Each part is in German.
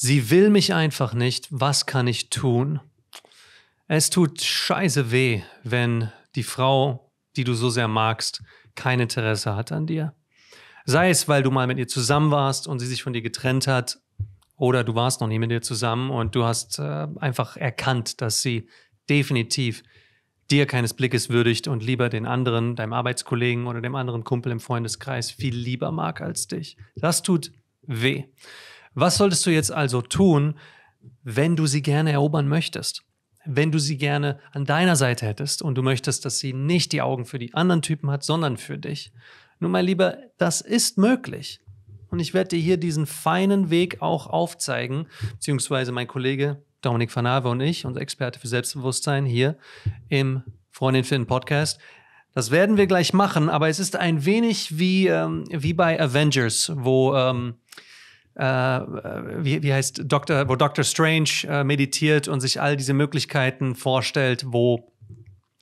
Sie will mich einfach nicht. Was kann ich tun? Es tut scheiße weh, wenn die Frau, die du so sehr magst, kein Interesse hat an dir. Sei es, weil du mal mit ihr zusammen warst und sie sich von dir getrennt hat, oder du warst noch nie mit ihr zusammen und du hast äh, einfach erkannt, dass sie definitiv dir keines Blickes würdigt und lieber den anderen, deinem Arbeitskollegen oder dem anderen Kumpel im Freundeskreis viel lieber mag als dich. Das tut weh. Was solltest du jetzt also tun, wenn du sie gerne erobern möchtest? Wenn du sie gerne an deiner Seite hättest und du möchtest, dass sie nicht die Augen für die anderen Typen hat, sondern für dich. Nun, mein Lieber, das ist möglich. Und ich werde dir hier diesen feinen Weg auch aufzeigen, beziehungsweise mein Kollege Dominik Fanave und ich, unser Experte für Selbstbewusstsein hier im Freundin für den Podcast. Das werden wir gleich machen, aber es ist ein wenig wie, ähm, wie bei Avengers, wo ähm, äh, wie, wie heißt Dr., wo Dr. Strange äh, meditiert und sich all diese Möglichkeiten vorstellt, wo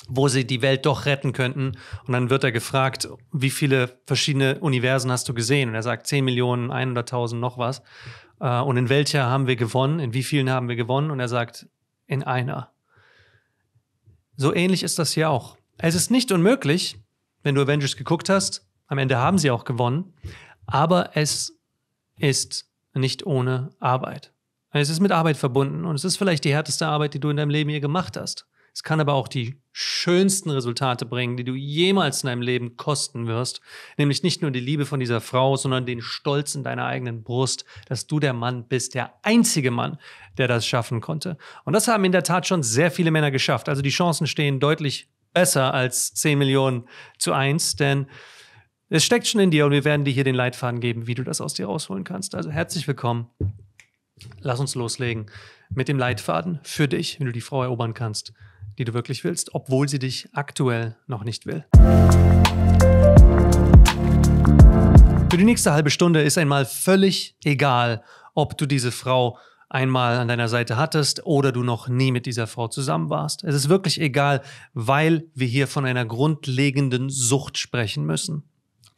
wo sie die Welt doch retten könnten. Und dann wird er gefragt, wie viele verschiedene Universen hast du gesehen? Und er sagt 10 Millionen, 100.000, noch was. Äh, und in welcher haben wir gewonnen? In wie vielen haben wir gewonnen? Und er sagt, in einer. So ähnlich ist das hier auch. Es ist nicht unmöglich, wenn du Avengers geguckt hast, am Ende haben sie auch gewonnen, aber es ist nicht ohne Arbeit. Also es ist mit Arbeit verbunden und es ist vielleicht die härteste Arbeit, die du in deinem Leben je gemacht hast. Es kann aber auch die schönsten Resultate bringen, die du jemals in deinem Leben kosten wirst, nämlich nicht nur die Liebe von dieser Frau, sondern den Stolz in deiner eigenen Brust, dass du der Mann bist, der einzige Mann, der das schaffen konnte. Und das haben in der Tat schon sehr viele Männer geschafft. Also die Chancen stehen deutlich besser als 10 Millionen zu 1, denn es steckt schon in dir und wir werden dir hier den Leitfaden geben, wie du das aus dir rausholen kannst. Also herzlich willkommen. Lass uns loslegen mit dem Leitfaden für dich, wenn du die Frau erobern kannst, die du wirklich willst, obwohl sie dich aktuell noch nicht will. Für die nächste halbe Stunde ist einmal völlig egal, ob du diese Frau einmal an deiner Seite hattest oder du noch nie mit dieser Frau zusammen warst. Es ist wirklich egal, weil wir hier von einer grundlegenden Sucht sprechen müssen.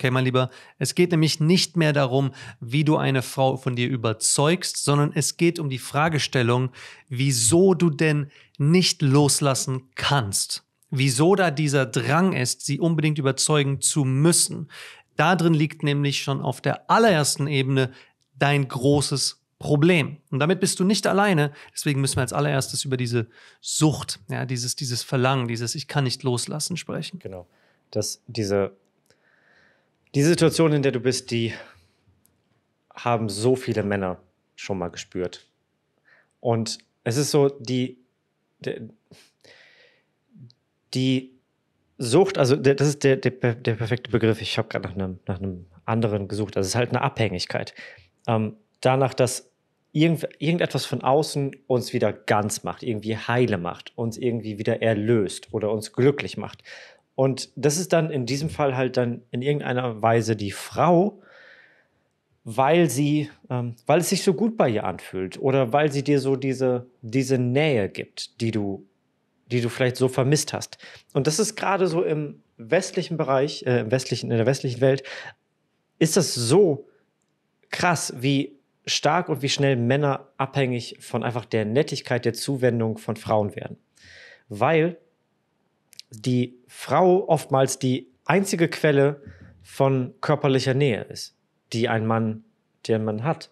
Okay, mein Lieber, es geht nämlich nicht mehr darum, wie du eine Frau von dir überzeugst, sondern es geht um die Fragestellung, wieso du denn nicht loslassen kannst. Wieso da dieser Drang ist, sie unbedingt überzeugen zu müssen. Darin liegt nämlich schon auf der allerersten Ebene dein großes Problem. Und damit bist du nicht alleine. Deswegen müssen wir als allererstes über diese Sucht, ja, dieses, dieses Verlangen, dieses Ich kann nicht loslassen sprechen. Genau. Dass diese die Situation, in der du bist, die haben so viele Männer schon mal gespürt. Und es ist so, die, die Sucht, also das ist der, der, der perfekte Begriff. Ich habe gerade nach einem, nach einem anderen gesucht. Also es ist halt eine Abhängigkeit. Ähm, danach, dass irgend, irgendetwas von außen uns wieder ganz macht, irgendwie heile macht, uns irgendwie wieder erlöst oder uns glücklich macht. Und das ist dann in diesem Fall halt dann in irgendeiner Weise die Frau, weil sie, ähm, weil es sich so gut bei ihr anfühlt oder weil sie dir so diese, diese Nähe gibt, die du, die du vielleicht so vermisst hast. Und das ist gerade so im westlichen Bereich, äh, im westlichen, in der westlichen Welt, ist das so krass, wie stark und wie schnell Männer abhängig von einfach der Nettigkeit, der Zuwendung von Frauen werden. Weil die Frau oftmals die einzige Quelle von körperlicher Nähe ist, die ein Mann, der Mann hat.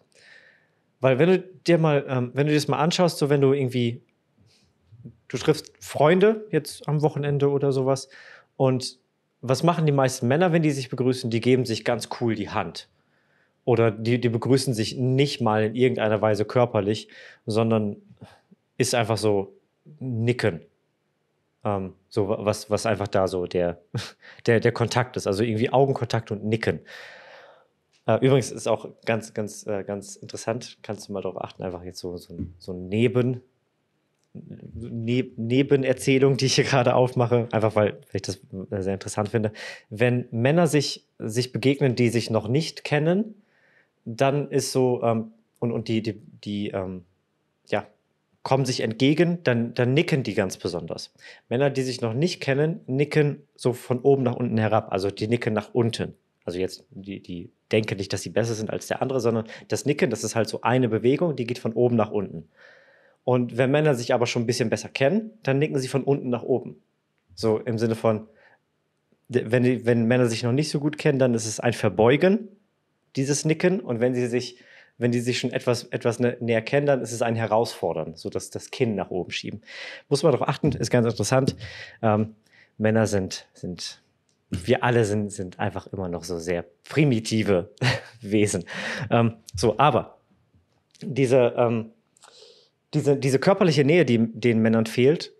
Weil wenn du dir mal, ähm, wenn du dir das mal anschaust, so wenn du irgendwie, du triffst Freunde jetzt am Wochenende oder sowas und was machen die meisten Männer, wenn die sich begrüßen? Die geben sich ganz cool die Hand. Oder die, die begrüßen sich nicht mal in irgendeiner Weise körperlich, sondern ist einfach so nicken ähm, so was, was einfach da so der, der, der Kontakt ist. Also irgendwie Augenkontakt und Nicken. Äh, übrigens ist auch ganz, ganz, äh, ganz interessant, kannst du mal darauf achten, einfach jetzt so, so, so Neben, Nebenerzählung, die ich hier gerade aufmache, einfach weil ich das äh, sehr interessant finde. Wenn Männer sich, sich begegnen, die sich noch nicht kennen, dann ist so, ähm, und, und die, die, die ähm, ja, kommen sich entgegen, dann, dann nicken die ganz besonders. Männer, die sich noch nicht kennen, nicken so von oben nach unten herab. Also die nicken nach unten. Also jetzt, die, die denken nicht, dass sie besser sind als der andere, sondern das Nicken, das ist halt so eine Bewegung, die geht von oben nach unten. Und wenn Männer sich aber schon ein bisschen besser kennen, dann nicken sie von unten nach oben. So im Sinne von, wenn, wenn Männer sich noch nicht so gut kennen, dann ist es ein Verbeugen, dieses Nicken. Und wenn sie sich wenn die sich schon etwas, etwas näher kennen, dann ist es ein Herausfordern, so dass das Kinn nach oben schieben. Muss man darauf achten, ist ganz interessant. Ähm, Männer sind, sind, wir alle sind, sind einfach immer noch so sehr primitive Wesen. Ähm, so, aber diese, ähm, diese, diese körperliche Nähe, die den Männern fehlt,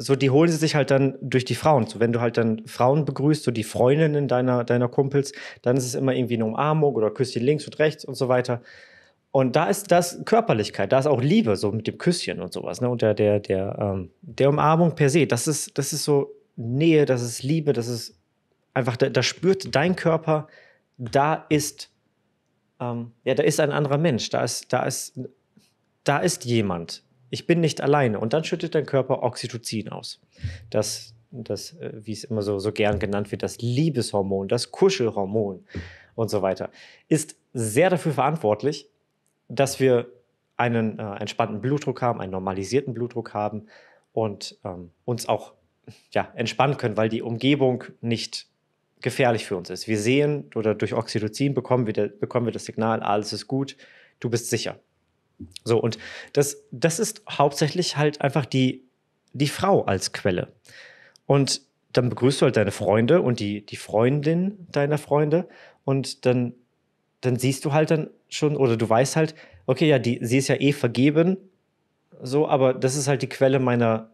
so die holen sie sich halt dann durch die Frauen. So, wenn du halt dann Frauen begrüßt, so die Freundinnen deiner, deiner Kumpels, dann ist es immer irgendwie eine Umarmung oder Küsschen links und rechts und so weiter. Und da ist das Körperlichkeit, da ist auch Liebe, so mit dem Küsschen und sowas, ne? Und der, der, der, ähm, der Umarmung per se, das ist, das ist so Nähe, das ist Liebe, das ist einfach, da, da spürt dein Körper, da ist, ähm, ja, da ist ein anderer Mensch, da ist, da ist, da ist jemand ich bin nicht alleine. Und dann schüttet dein Körper Oxytocin aus. Das, das äh, wie es immer so, so gern genannt wird, das Liebeshormon, das Kuschelhormon und so weiter, ist sehr dafür verantwortlich, dass wir einen äh, entspannten Blutdruck haben, einen normalisierten Blutdruck haben und ähm, uns auch ja, entspannen können, weil die Umgebung nicht gefährlich für uns ist. Wir sehen oder durch Oxytocin bekommen wir, bekommen wir das Signal, alles ist gut, du bist sicher. So, und das, das ist hauptsächlich halt einfach die, die Frau als Quelle. Und dann begrüßt du halt deine Freunde und die, die Freundin deiner Freunde und dann, dann siehst du halt dann schon oder du weißt halt, okay, ja, die, sie ist ja eh vergeben, so, aber das ist halt die Quelle meiner,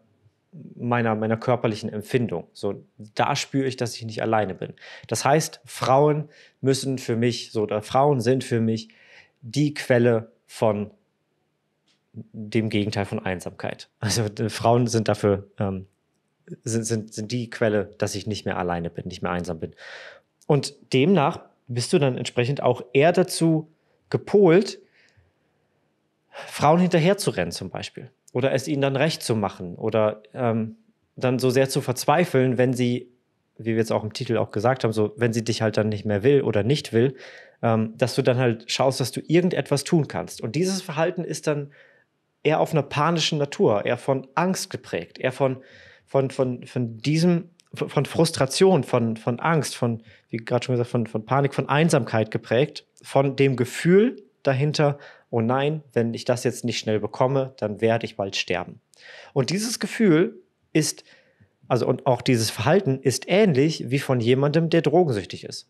meiner, meiner körperlichen Empfindung. So, da spüre ich, dass ich nicht alleine bin. Das heißt, Frauen müssen für mich, so, oder Frauen sind für mich die Quelle von dem Gegenteil von Einsamkeit. Also Frauen sind dafür, ähm, sind, sind, sind die Quelle, dass ich nicht mehr alleine bin, nicht mehr einsam bin. Und demnach bist du dann entsprechend auch eher dazu gepolt, Frauen hinterherzurennen zum Beispiel. Oder es ihnen dann recht zu machen. Oder ähm, dann so sehr zu verzweifeln, wenn sie, wie wir jetzt auch im Titel auch gesagt haben, so wenn sie dich halt dann nicht mehr will oder nicht will, ähm, dass du dann halt schaust, dass du irgendetwas tun kannst. Und dieses Verhalten ist dann eher auf einer panischen Natur, eher von Angst geprägt, eher von, von, von, von diesem, von Frustration, von, von Angst, von, wie gerade schon gesagt, von, von Panik, von Einsamkeit geprägt, von dem Gefühl dahinter, oh nein, wenn ich das jetzt nicht schnell bekomme, dann werde ich bald sterben. Und dieses Gefühl ist, also und auch dieses Verhalten ist ähnlich wie von jemandem, der drogensüchtig ist.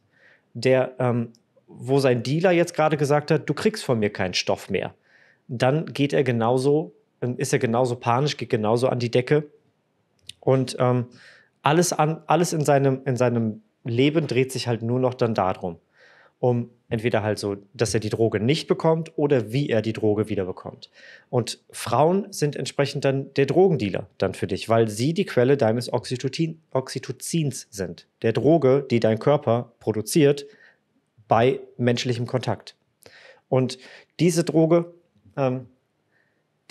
Der ähm, wo sein Dealer jetzt gerade gesagt hat, du kriegst von mir keinen Stoff mehr dann geht er genauso, ist er genauso panisch, geht genauso an die Decke. Und ähm, alles, an, alles in, seinem, in seinem Leben dreht sich halt nur noch dann darum. Um entweder halt so, dass er die Droge nicht bekommt oder wie er die Droge wieder bekommt. Und Frauen sind entsprechend dann der Drogendealer dann für dich, weil sie die Quelle deines Oxytocin, Oxytocins sind. Der Droge, die dein Körper produziert bei menschlichem Kontakt. Und diese Droge ähm,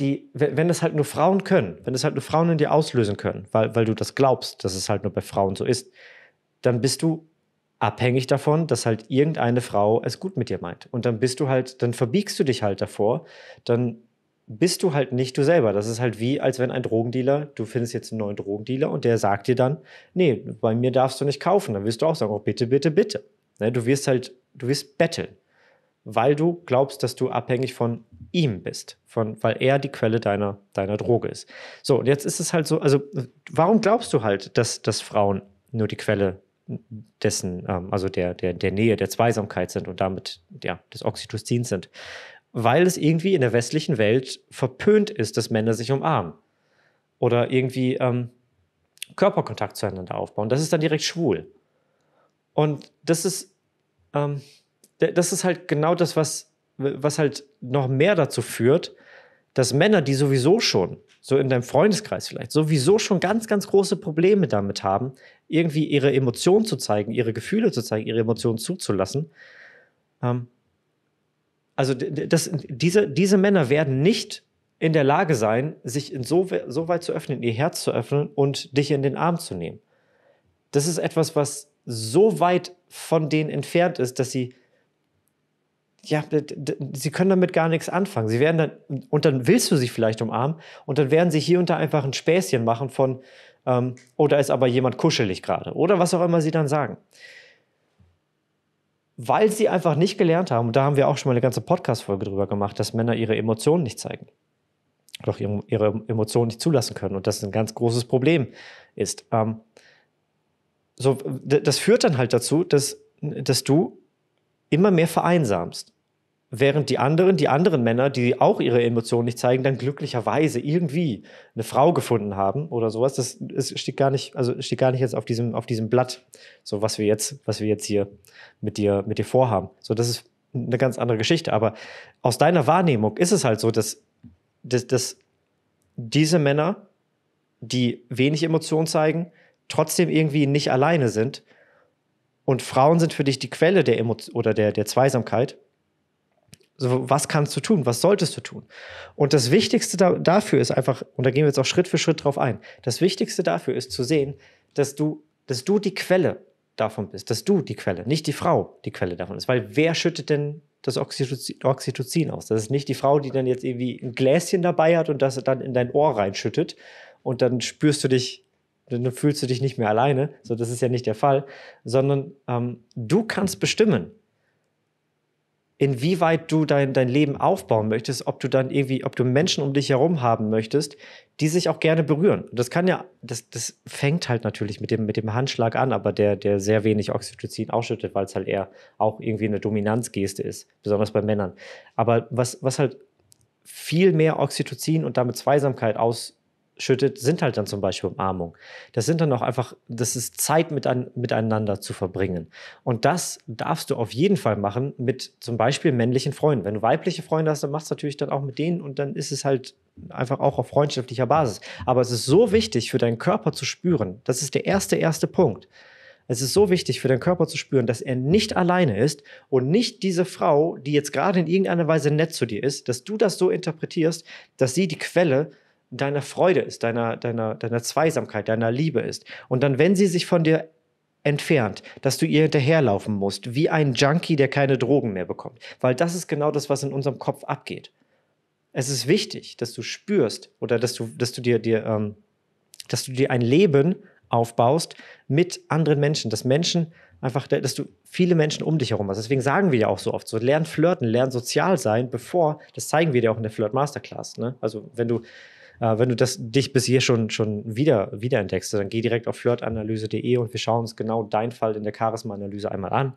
die, wenn das halt nur Frauen können, wenn das halt nur Frauen in dir auslösen können, weil, weil du das glaubst, dass es halt nur bei Frauen so ist, dann bist du abhängig davon, dass halt irgendeine Frau es gut mit dir meint. Und dann bist du halt, dann verbiegst du dich halt davor, dann bist du halt nicht du selber. Das ist halt wie, als wenn ein Drogendealer, du findest jetzt einen neuen Drogendealer und der sagt dir dann, nee, bei mir darfst du nicht kaufen. Dann wirst du auch sagen, oh, bitte, bitte, bitte. Ne, du wirst halt, du wirst betteln, weil du glaubst, dass du abhängig von ihm bist, von, weil er die Quelle deiner, deiner Droge ist. So, und jetzt ist es halt so, also warum glaubst du halt, dass, dass Frauen nur die Quelle dessen, ähm, also der, der, der Nähe, der Zweisamkeit sind und damit ja, des Oxytocins sind? Weil es irgendwie in der westlichen Welt verpönt ist, dass Männer sich umarmen oder irgendwie ähm, Körperkontakt zueinander aufbauen. Das ist dann direkt schwul. Und das ist, ähm, das ist halt genau das, was was halt noch mehr dazu führt, dass Männer, die sowieso schon, so in deinem Freundeskreis vielleicht, sowieso schon ganz, ganz große Probleme damit haben, irgendwie ihre Emotionen zu zeigen, ihre Gefühle zu zeigen, ihre Emotionen zuzulassen. Ähm, also das, diese, diese Männer werden nicht in der Lage sein, sich in so, so weit zu öffnen, ihr Herz zu öffnen und dich in den Arm zu nehmen. Das ist etwas, was so weit von denen entfernt ist, dass sie ja, sie können damit gar nichts anfangen. Sie werden dann, und dann willst du sie vielleicht umarmen, und dann werden sie hier und da einfach ein Späßchen machen von, ähm, oh, da ist aber jemand kuschelig gerade, oder was auch immer sie dann sagen. Weil sie einfach nicht gelernt haben, und da haben wir auch schon mal eine ganze Podcast-Folge drüber gemacht, dass Männer ihre Emotionen nicht zeigen. Doch ihre, ihre Emotionen nicht zulassen können und das ein ganz großes Problem ist. Ähm, so, das führt dann halt dazu, dass, dass du immer mehr vereinsamst. Während die anderen, die anderen Männer, die auch ihre Emotionen nicht zeigen, dann glücklicherweise irgendwie eine Frau gefunden haben oder sowas. Das ist, steht gar nicht, also steht gar nicht jetzt auf diesem, auf diesem Blatt, so was wir jetzt, was wir jetzt hier mit dir, mit dir vorhaben. So, das ist eine ganz andere Geschichte. Aber aus deiner Wahrnehmung ist es halt so, dass, dass, dass diese Männer, die wenig Emotionen zeigen, trotzdem irgendwie nicht alleine sind. Und Frauen sind für dich die Quelle der Emotion oder der, der Zweisamkeit so, was kannst du tun? Was solltest du tun? Und das Wichtigste da, dafür ist einfach, und da gehen wir jetzt auch Schritt für Schritt drauf ein, das Wichtigste dafür ist zu sehen, dass du, dass du die Quelle davon bist, dass du die Quelle, nicht die Frau die Quelle davon ist. Weil wer schüttet denn das Oxytocin, aus? Das ist nicht die Frau, die dann jetzt irgendwie ein Gläschen dabei hat und das dann in dein Ohr reinschüttet und dann spürst du dich dann fühlst du dich nicht mehr alleine. So, das ist ja nicht der Fall, sondern ähm, du kannst bestimmen, inwieweit du dein, dein Leben aufbauen möchtest, ob du dann irgendwie, ob du Menschen um dich herum haben möchtest, die sich auch gerne berühren. Das kann ja, das, das fängt halt natürlich mit dem, mit dem Handschlag an, aber der, der sehr wenig Oxytocin ausschüttet, weil es halt eher auch irgendwie eine Dominanzgeste ist, besonders bei Männern. Aber was, was halt viel mehr Oxytocin und damit Zweisamkeit aus, schüttet, sind halt dann zum Beispiel Umarmung. Das sind dann auch einfach, das ist Zeit mit ein, miteinander zu verbringen. Und das darfst du auf jeden Fall machen mit zum Beispiel männlichen Freunden. Wenn du weibliche Freunde hast, dann machst du natürlich dann auch mit denen und dann ist es halt einfach auch auf freundschaftlicher Basis. Aber es ist so wichtig für deinen Körper zu spüren. Das ist der erste, erste Punkt. Es ist so wichtig für deinen Körper zu spüren, dass er nicht alleine ist und nicht diese Frau, die jetzt gerade in irgendeiner Weise nett zu dir ist, dass du das so interpretierst, dass sie die Quelle deiner Freude ist, deiner, deiner, deiner Zweisamkeit, deiner Liebe ist. Und dann, wenn sie sich von dir entfernt, dass du ihr hinterherlaufen musst, wie ein Junkie, der keine Drogen mehr bekommt. Weil das ist genau das, was in unserem Kopf abgeht. Es ist wichtig, dass du spürst oder dass du, dass du dir, dir ähm, dass du dir ein Leben aufbaust mit anderen Menschen, dass Menschen einfach, dass du viele Menschen um dich herum hast. Deswegen sagen wir ja auch so oft so, lern flirten, lern sozial sein, bevor, das zeigen wir dir auch in der Flirt Masterclass. Ne? Also wenn du äh, wenn du das, dich bis hier schon, schon wieder, wieder entdeckst, dann geh direkt auf flirtanalyse.de und wir schauen uns genau deinen Fall in der Charisma-Analyse einmal an.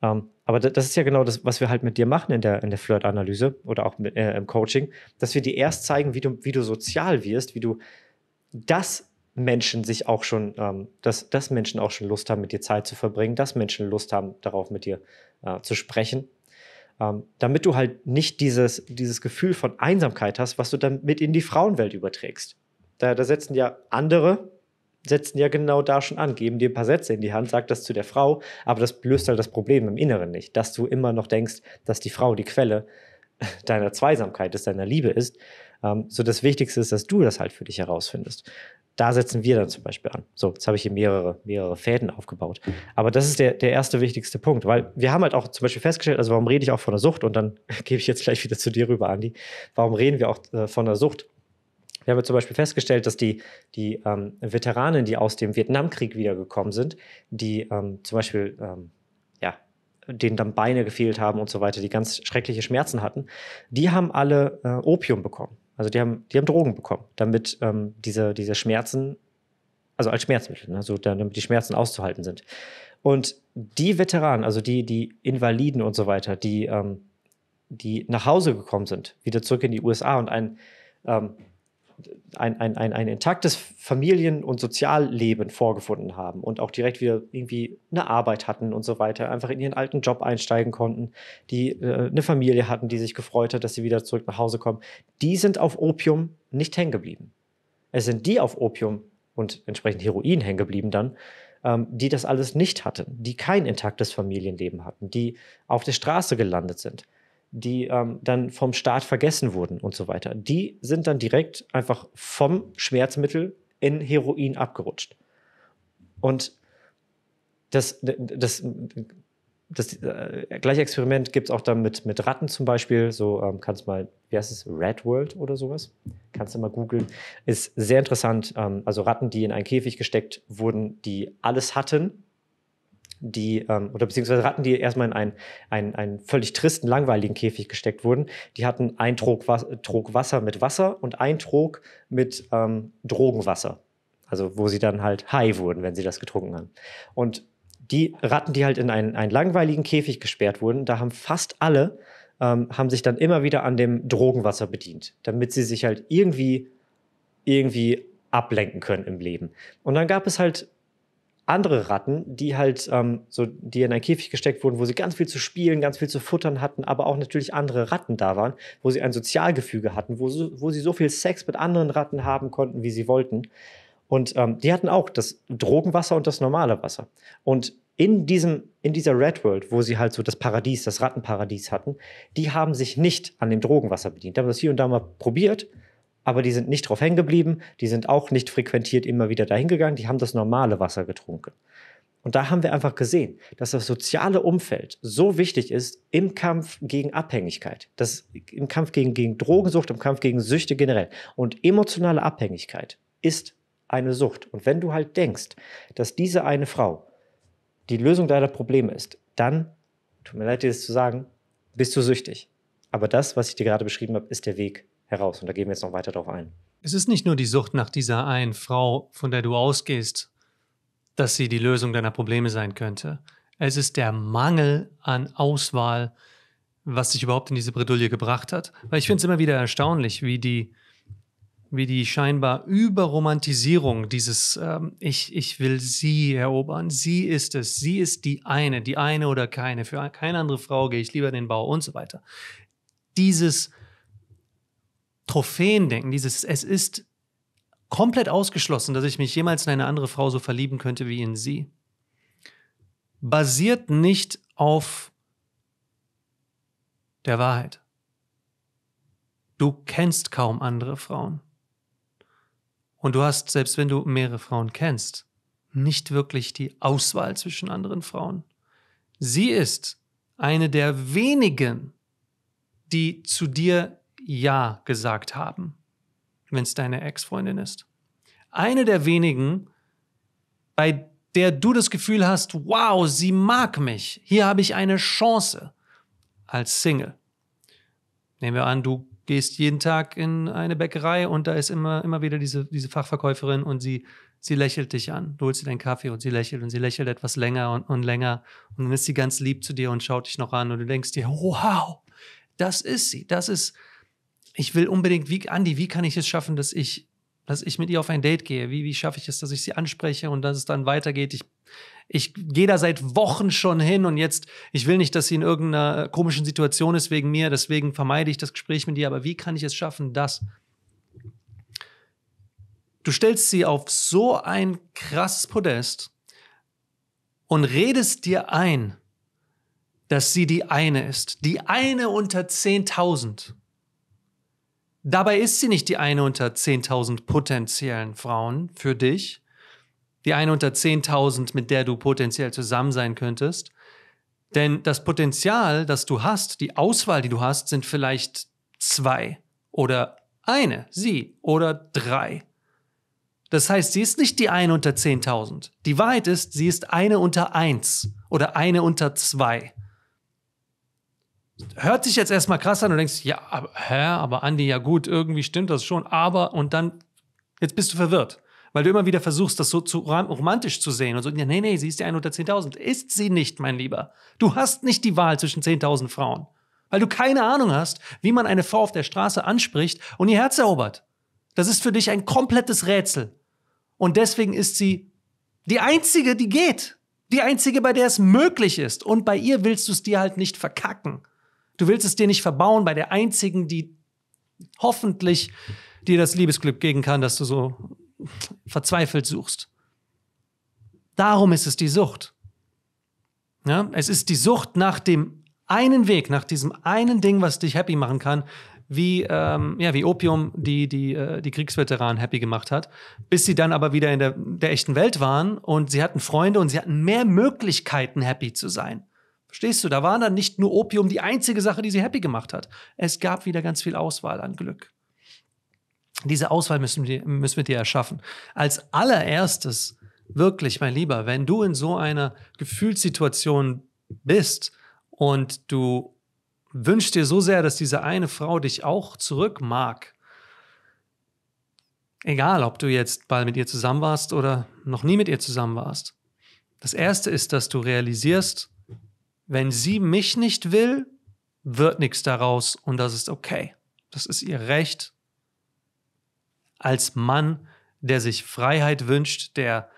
Ähm, aber das ist ja genau das, was wir halt mit dir machen in der, in der Flirt-Analyse oder auch mit, äh, im Coaching, dass wir dir erst zeigen, wie du, wie du sozial wirst, wie du das Menschen sich auch schon, ähm, dass, dass Menschen auch schon Lust haben, mit dir Zeit zu verbringen, dass Menschen Lust haben, darauf mit dir äh, zu sprechen ähm, damit du halt nicht dieses, dieses Gefühl von Einsamkeit hast, was du dann mit in die Frauenwelt überträgst. Da, da setzen ja andere, setzen ja genau da schon an, geben dir ein paar Sätze in die Hand, sagt das zu der Frau, aber das löst halt das Problem im Inneren nicht, dass du immer noch denkst, dass die Frau die Quelle deiner Zweisamkeit ist, deiner Liebe ist. Ähm, so das Wichtigste ist, dass du das halt für dich herausfindest. Da setzen wir dann zum Beispiel an. So, jetzt habe ich hier mehrere, mehrere Fäden aufgebaut. Aber das ist der, der erste wichtigste Punkt, weil wir haben halt auch zum Beispiel festgestellt, also warum rede ich auch von der Sucht? Und dann gebe ich jetzt gleich wieder zu dir rüber, Andi. Warum reden wir auch äh, von der Sucht? Wir haben zum Beispiel festgestellt, dass die, die ähm, Veteranen, die aus dem Vietnamkrieg wiedergekommen sind, die ähm, zum Beispiel ähm, denen dann Beine gefehlt haben und so weiter, die ganz schreckliche Schmerzen hatten, die haben alle äh, Opium bekommen. Also die haben, die haben Drogen bekommen, damit ähm, diese, diese Schmerzen, also als Schmerzmittel, ne, so, damit die Schmerzen auszuhalten sind. Und die Veteranen, also die, die Invaliden und so weiter, die, ähm, die nach Hause gekommen sind, wieder zurück in die USA und ein ähm, ein, ein, ein, ein intaktes Familien- und Sozialleben vorgefunden haben und auch direkt wieder irgendwie eine Arbeit hatten und so weiter, einfach in ihren alten Job einsteigen konnten, die äh, eine Familie hatten, die sich gefreut hat, dass sie wieder zurück nach Hause kommen, die sind auf Opium nicht hängen geblieben. Es sind die auf Opium und entsprechend Heroin hängen geblieben dann, ähm, die das alles nicht hatten, die kein intaktes Familienleben hatten, die auf der Straße gelandet sind die ähm, dann vom Staat vergessen wurden und so weiter, die sind dann direkt einfach vom Schmerzmittel in Heroin abgerutscht. Und das, das, das äh, gleiche Experiment gibt es auch dann mit, mit Ratten zum Beispiel. So ähm, kannst mal, wie heißt es, Red World oder sowas? Kannst du mal googeln. Ist sehr interessant. Ähm, also Ratten, die in einen Käfig gesteckt wurden, die alles hatten, die, ähm, oder beziehungsweise Ratten, die erstmal in einen, einen, einen völlig tristen, langweiligen Käfig gesteckt wurden, die hatten einen Trog, was, Trog Wasser mit Wasser und einen Trog mit ähm, Drogenwasser. Also wo sie dann halt high wurden, wenn sie das getrunken haben. Und die Ratten, die halt in einen, einen langweiligen Käfig gesperrt wurden, da haben fast alle, ähm, haben sich dann immer wieder an dem Drogenwasser bedient, damit sie sich halt irgendwie, irgendwie ablenken können im Leben. Und dann gab es halt andere Ratten, die halt ähm, so, die in einen Käfig gesteckt wurden, wo sie ganz viel zu spielen, ganz viel zu futtern hatten, aber auch natürlich andere Ratten da waren, wo sie ein Sozialgefüge hatten, wo, so, wo sie so viel Sex mit anderen Ratten haben konnten, wie sie wollten. Und ähm, die hatten auch das Drogenwasser und das normale Wasser. Und in, diesem, in dieser Red World, wo sie halt so das Paradies, das Rattenparadies hatten, die haben sich nicht an dem Drogenwasser bedient. Die haben das hier und da mal probiert, aber die sind nicht drauf hängen geblieben, die sind auch nicht frequentiert immer wieder dahin gegangen, die haben das normale Wasser getrunken. Und da haben wir einfach gesehen, dass das soziale Umfeld so wichtig ist im Kampf gegen Abhängigkeit, das, im Kampf gegen, gegen Drogensucht, im Kampf gegen Süchte generell. Und emotionale Abhängigkeit ist eine Sucht. Und wenn du halt denkst, dass diese eine Frau die Lösung deiner Probleme ist, dann, tut mir leid, dir das zu sagen, bist du süchtig. Aber das, was ich dir gerade beschrieben habe, ist der Weg heraus. Und da gehen wir jetzt noch weiter darauf ein. Es ist nicht nur die Sucht nach dieser einen Frau, von der du ausgehst, dass sie die Lösung deiner Probleme sein könnte. Es ist der Mangel an Auswahl, was dich überhaupt in diese Bredouille gebracht hat. Weil ich finde es immer wieder erstaunlich, wie die, wie die scheinbar Überromantisierung dieses ähm, ich, ich will sie erobern, sie ist es, sie ist die eine, die eine oder keine, für keine andere Frau gehe ich lieber in den Bau und so weiter. Dieses Trophäen denken, dieses es ist komplett ausgeschlossen, dass ich mich jemals in eine andere Frau so verlieben könnte wie in sie, basiert nicht auf der Wahrheit. Du kennst kaum andere Frauen. Und du hast, selbst wenn du mehrere Frauen kennst, nicht wirklich die Auswahl zwischen anderen Frauen. Sie ist eine der wenigen, die zu dir ja gesagt haben, wenn es deine Ex-Freundin ist. Eine der wenigen, bei der du das Gefühl hast, wow, sie mag mich, hier habe ich eine Chance als Single. Nehmen wir an, du gehst jeden Tag in eine Bäckerei und da ist immer, immer wieder diese, diese Fachverkäuferin und sie, sie lächelt dich an. Du holst dir deinen Kaffee und sie lächelt und sie lächelt etwas länger und, und länger und dann ist sie ganz lieb zu dir und schaut dich noch an und du denkst dir, wow, das ist sie, das ist, ich will unbedingt, wie, Andi, wie kann ich es schaffen, dass ich, dass ich mit ihr auf ein Date gehe? Wie, wie schaffe ich es, dass ich sie anspreche und dass es dann weitergeht? Ich, ich gehe da seit Wochen schon hin und jetzt, ich will nicht, dass sie in irgendeiner komischen Situation ist wegen mir, deswegen vermeide ich das Gespräch mit ihr, aber wie kann ich es schaffen, dass du stellst sie auf so ein krasses Podest und redest dir ein, dass sie die eine ist, die eine unter 10.000. Dabei ist sie nicht die eine unter 10.000 potenziellen Frauen für dich, die eine unter 10.000, mit der du potenziell zusammen sein könntest. Denn das Potenzial, das du hast, die Auswahl, die du hast, sind vielleicht zwei oder eine, sie oder drei. Das heißt, sie ist nicht die eine unter 10.000. Die Wahrheit ist, sie ist eine unter eins oder eine unter zwei hört sich jetzt erstmal krass an und denkst, ja, aber, hä, aber Andi, ja gut, irgendwie stimmt das schon, aber und dann, jetzt bist du verwirrt. Weil du immer wieder versuchst, das so zu romantisch zu sehen und so, nee, nee, sie ist die eine unter 10.000. Ist sie nicht, mein Lieber. Du hast nicht die Wahl zwischen 10.000 Frauen. Weil du keine Ahnung hast, wie man eine Frau auf der Straße anspricht und ihr Herz erobert. Das ist für dich ein komplettes Rätsel. Und deswegen ist sie die einzige, die geht. Die einzige, bei der es möglich ist. Und bei ihr willst du es dir halt nicht verkacken. Du willst es dir nicht verbauen bei der einzigen, die hoffentlich dir das Liebesglück geben kann, dass du so verzweifelt suchst. Darum ist es die Sucht. Ja, es ist die Sucht nach dem einen Weg, nach diesem einen Ding, was dich happy machen kann, wie, ähm, ja, wie Opium die, die, äh, die Kriegsveteranen happy gemacht hat, bis sie dann aber wieder in der, der echten Welt waren und sie hatten Freunde und sie hatten mehr Möglichkeiten, happy zu sein. Verstehst du? Da war dann nicht nur Opium die einzige Sache, die sie happy gemacht hat. Es gab wieder ganz viel Auswahl an Glück. Diese Auswahl müssen wir, müssen wir dir erschaffen. Als allererstes, wirklich, mein Lieber, wenn du in so einer Gefühlssituation bist und du wünschst dir so sehr, dass diese eine Frau dich auch zurück mag, egal ob du jetzt bald mit ihr zusammen warst oder noch nie mit ihr zusammen warst, das Erste ist, dass du realisierst, wenn sie mich nicht will, wird nichts daraus und das ist okay. Das ist ihr Recht als Mann, der sich Freiheit wünscht, der,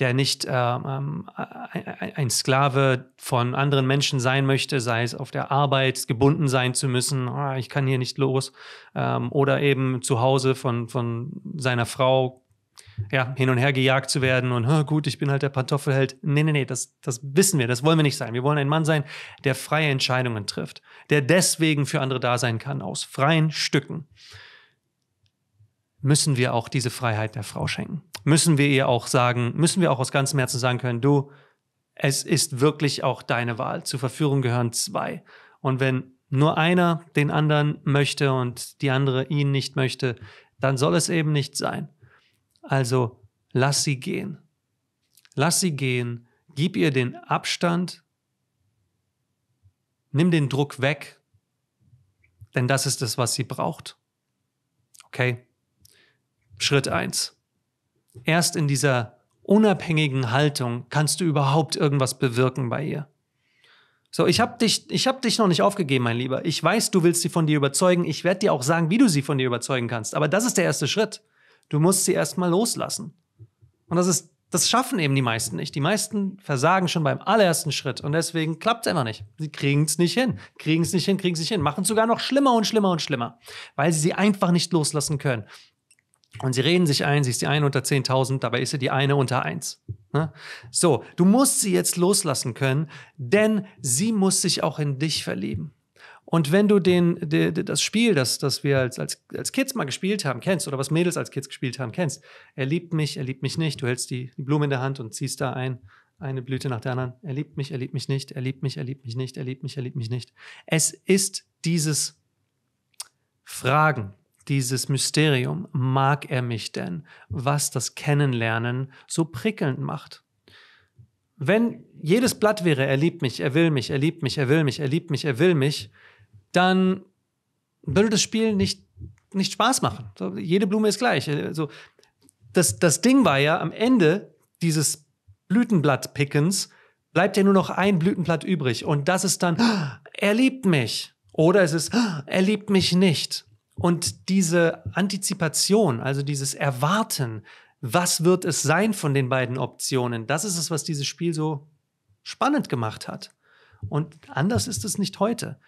der nicht ähm, ähm ein Sklave von anderen Menschen sein möchte, sei es auf der Arbeit gebunden sein zu müssen, oh, ich kann hier nicht los, ähm, oder eben zu Hause von, von seiner Frau ja, hin und her gejagt zu werden und gut, ich bin halt der Pantoffelheld. Nee, nee, nee, das, das wissen wir, das wollen wir nicht sein. Wir wollen ein Mann sein, der freie Entscheidungen trifft, der deswegen für andere da sein kann, aus freien Stücken. Müssen wir auch diese Freiheit der Frau schenken? Müssen wir ihr auch sagen, müssen wir auch aus ganzem Herzen sagen können, du, es ist wirklich auch deine Wahl. Zur Verführung gehören zwei. Und wenn nur einer den anderen möchte und die andere ihn nicht möchte, dann soll es eben nicht sein. Also lass sie gehen. Lass sie gehen, gib ihr den Abstand, nimm den Druck weg, denn das ist es, was sie braucht. Okay? Schritt 1. Erst in dieser unabhängigen Haltung kannst du überhaupt irgendwas bewirken bei ihr. So, ich habe dich, hab dich noch nicht aufgegeben, mein Lieber. Ich weiß, du willst sie von dir überzeugen. Ich werde dir auch sagen, wie du sie von dir überzeugen kannst. Aber das ist der erste Schritt. Du musst sie erstmal loslassen. Und das ist, das schaffen eben die meisten nicht. Die meisten versagen schon beim allerersten Schritt und deswegen klappt es einfach nicht. Sie kriegen es nicht hin, kriegen es nicht hin, kriegen es nicht hin, machen es sogar noch schlimmer und schlimmer und schlimmer, weil sie sie einfach nicht loslassen können. Und sie reden sich ein, sie ist die eine unter 10.000, dabei ist sie die eine unter eins. Ne? So, du musst sie jetzt loslassen können, denn sie muss sich auch in dich verlieben. Und wenn du den, de, de, das Spiel, das, das wir als, als, als Kids mal gespielt haben, kennst, oder was Mädels als Kids gespielt haben, kennst, er liebt mich, er liebt mich nicht, du hältst die, die Blume in der Hand und ziehst da ein, eine Blüte nach der anderen, er liebt mich, er liebt mich nicht, er liebt mich, er liebt mich nicht, er liebt mich, er liebt mich nicht. Es ist dieses Fragen, dieses Mysterium, mag er mich denn, was das Kennenlernen so prickelnd macht. Wenn jedes Blatt wäre, er liebt mich, er will mich, er liebt mich, er will mich, er liebt mich, er will mich, er will mich dann würde das Spiel nicht, nicht Spaß machen. So, jede Blume ist gleich. Also, das, das Ding war ja, am Ende dieses Blütenblattpickens bleibt ja nur noch ein Blütenblatt übrig. Und das ist dann, er liebt mich. Oder es ist, er liebt mich nicht. Und diese Antizipation, also dieses Erwarten, was wird es sein von den beiden Optionen, das ist es, was dieses Spiel so spannend gemacht hat. Und anders ist es nicht heute.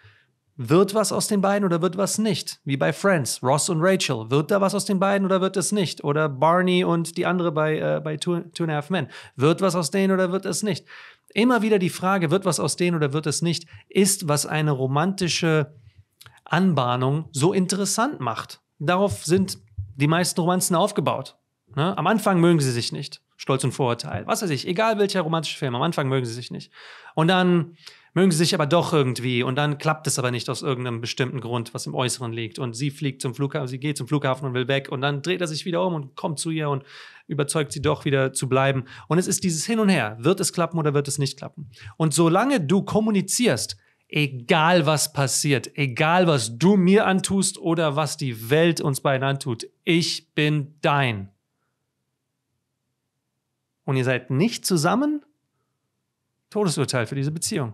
Wird was aus den beiden oder wird was nicht? Wie bei Friends, Ross und Rachel. Wird da was aus den beiden oder wird es nicht? Oder Barney und die andere bei, äh, bei Two, Two and a Half Men. Wird was aus denen oder wird es nicht? Immer wieder die Frage, wird was aus denen oder wird es nicht, ist, was eine romantische Anbahnung so interessant macht. Darauf sind die meisten Romanzen aufgebaut. Ne? Am Anfang mögen sie sich nicht. Stolz und Vorurteil. Was weiß ich, egal welcher romantische Film, am Anfang mögen sie sich nicht. Und dann mögen sie sich aber doch irgendwie und dann klappt es aber nicht aus irgendeinem bestimmten Grund, was im Äußeren liegt. Und sie fliegt zum Flughafen, sie geht zum Flughafen und will weg und dann dreht er sich wieder um und kommt zu ihr und überzeugt sie doch wieder zu bleiben. Und es ist dieses Hin und Her. Wird es klappen oder wird es nicht klappen? Und solange du kommunizierst, egal was passiert, egal was du mir antust oder was die Welt uns beiden antut, ich bin dein. Und ihr seid nicht zusammen? Todesurteil für diese Beziehung.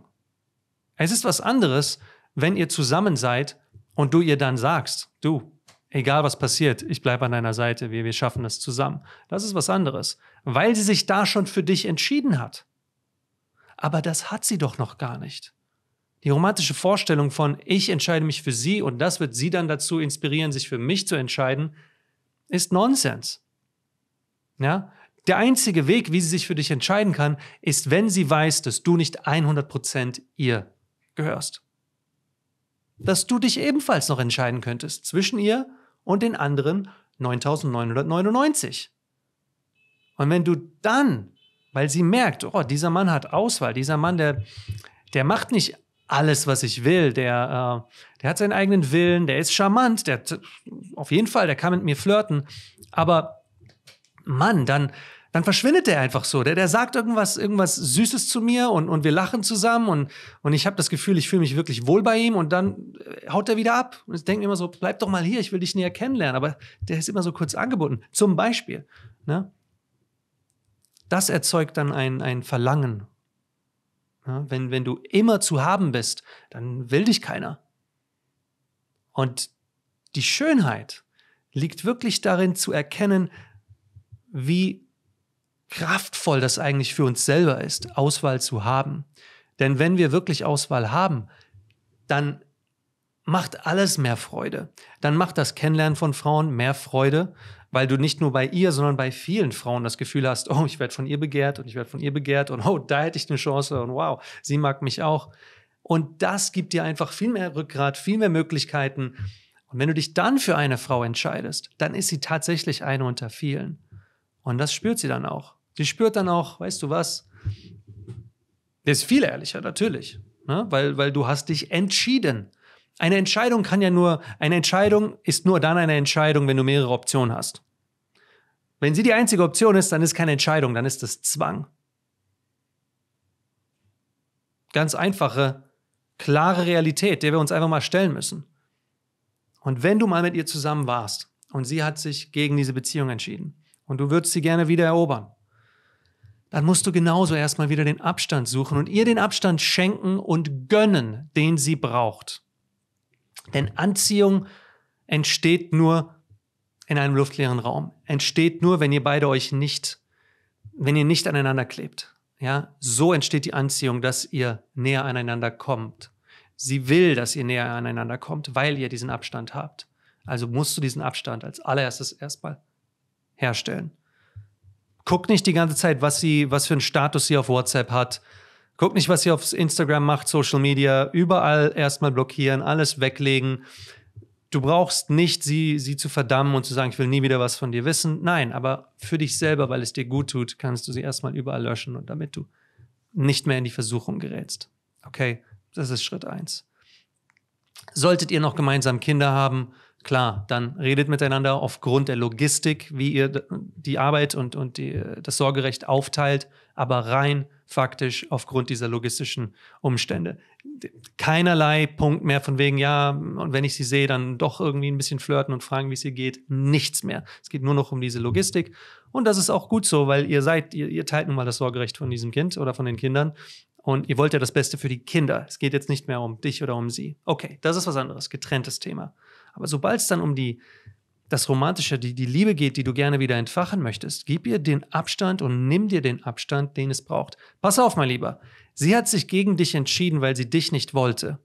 Es ist was anderes, wenn ihr zusammen seid und du ihr dann sagst, du, egal was passiert, ich bleibe an deiner Seite, wir, wir schaffen das zusammen. Das ist was anderes, weil sie sich da schon für dich entschieden hat. Aber das hat sie doch noch gar nicht. Die romantische Vorstellung von ich entscheide mich für sie und das wird sie dann dazu inspirieren, sich für mich zu entscheiden, ist Nonsens. Ja? Der einzige Weg, wie sie sich für dich entscheiden kann, ist, wenn sie weiß, dass du nicht 100% ihr gehörst. Dass du dich ebenfalls noch entscheiden könntest zwischen ihr und den anderen 9999. Und wenn du dann, weil sie merkt, oh, dieser Mann hat Auswahl, dieser Mann, der, der macht nicht alles, was ich will, der, äh, der hat seinen eigenen Willen, der ist charmant, der auf jeden Fall, der kann mit mir flirten, aber Mann, dann, dann verschwindet der einfach so. Der, der sagt irgendwas, irgendwas Süßes zu mir und, und wir lachen zusammen und, und ich habe das Gefühl, ich fühle mich wirklich wohl bei ihm und dann äh, haut er wieder ab. Und ich denke immer so, bleib doch mal hier, ich will dich näher kennenlernen. Aber der ist immer so kurz angeboten. Zum Beispiel. Ne? Das erzeugt dann ein, ein Verlangen. Ja? Ne? Wenn, wenn du immer zu haben bist, dann will dich keiner. Und die Schönheit liegt wirklich darin zu erkennen, wie kraftvoll das eigentlich für uns selber ist, Auswahl zu haben. Denn wenn wir wirklich Auswahl haben, dann macht alles mehr Freude. Dann macht das Kennenlernen von Frauen mehr Freude, weil du nicht nur bei ihr, sondern bei vielen Frauen das Gefühl hast, oh, ich werde von ihr begehrt und ich werde von ihr begehrt und oh, da hätte ich eine Chance und wow, sie mag mich auch. Und das gibt dir einfach viel mehr Rückgrat, viel mehr Möglichkeiten. Und wenn du dich dann für eine Frau entscheidest, dann ist sie tatsächlich eine unter vielen. Und das spürt sie dann auch. Die spürt dann auch, weißt du was? Der ist viel ehrlicher, natürlich. Ne? Weil, weil du hast dich entschieden. Eine Entscheidung kann ja nur, eine Entscheidung ist nur dann eine Entscheidung, wenn du mehrere Optionen hast. Wenn sie die einzige Option ist, dann ist keine Entscheidung, dann ist es Zwang. Ganz einfache, klare Realität, der wir uns einfach mal stellen müssen. Und wenn du mal mit ihr zusammen warst und sie hat sich gegen diese Beziehung entschieden und du würdest sie gerne wieder erobern, dann musst du genauso erstmal wieder den Abstand suchen und ihr den Abstand schenken und gönnen, den sie braucht. Denn Anziehung entsteht nur in einem luftleeren Raum, entsteht nur, wenn ihr beide euch nicht, wenn ihr nicht aneinander klebt. Ja, so entsteht die Anziehung, dass ihr näher aneinander kommt. Sie will, dass ihr näher aneinander kommt, weil ihr diesen Abstand habt. Also musst du diesen Abstand als allererstes erstmal herstellen. Guck nicht die ganze Zeit, was sie, was für einen Status sie auf WhatsApp hat. Guck nicht, was sie auf Instagram macht, Social Media. Überall erstmal blockieren, alles weglegen. Du brauchst nicht, sie, sie zu verdammen und zu sagen, ich will nie wieder was von dir wissen. Nein, aber für dich selber, weil es dir gut tut, kannst du sie erstmal überall löschen und damit du nicht mehr in die Versuchung gerätst. Okay, das ist Schritt eins. Solltet ihr noch gemeinsam Kinder haben, Klar, dann redet miteinander aufgrund der Logistik, wie ihr die Arbeit und, und die, das Sorgerecht aufteilt, aber rein faktisch aufgrund dieser logistischen Umstände. Keinerlei Punkt mehr von wegen, ja, und wenn ich sie sehe, dann doch irgendwie ein bisschen flirten und fragen, wie es ihr geht. Nichts mehr. Es geht nur noch um diese Logistik. Und das ist auch gut so, weil ihr seid, ihr, ihr teilt nun mal das Sorgerecht von diesem Kind oder von den Kindern. Und ihr wollt ja das Beste für die Kinder. Es geht jetzt nicht mehr um dich oder um sie. Okay, das ist was anderes, getrenntes Thema. Aber sobald es dann um die, das Romantische, die, die Liebe geht, die du gerne wieder entfachen möchtest, gib ihr den Abstand und nimm dir den Abstand, den es braucht. Pass auf, mein Lieber. Sie hat sich gegen dich entschieden, weil sie dich nicht wollte.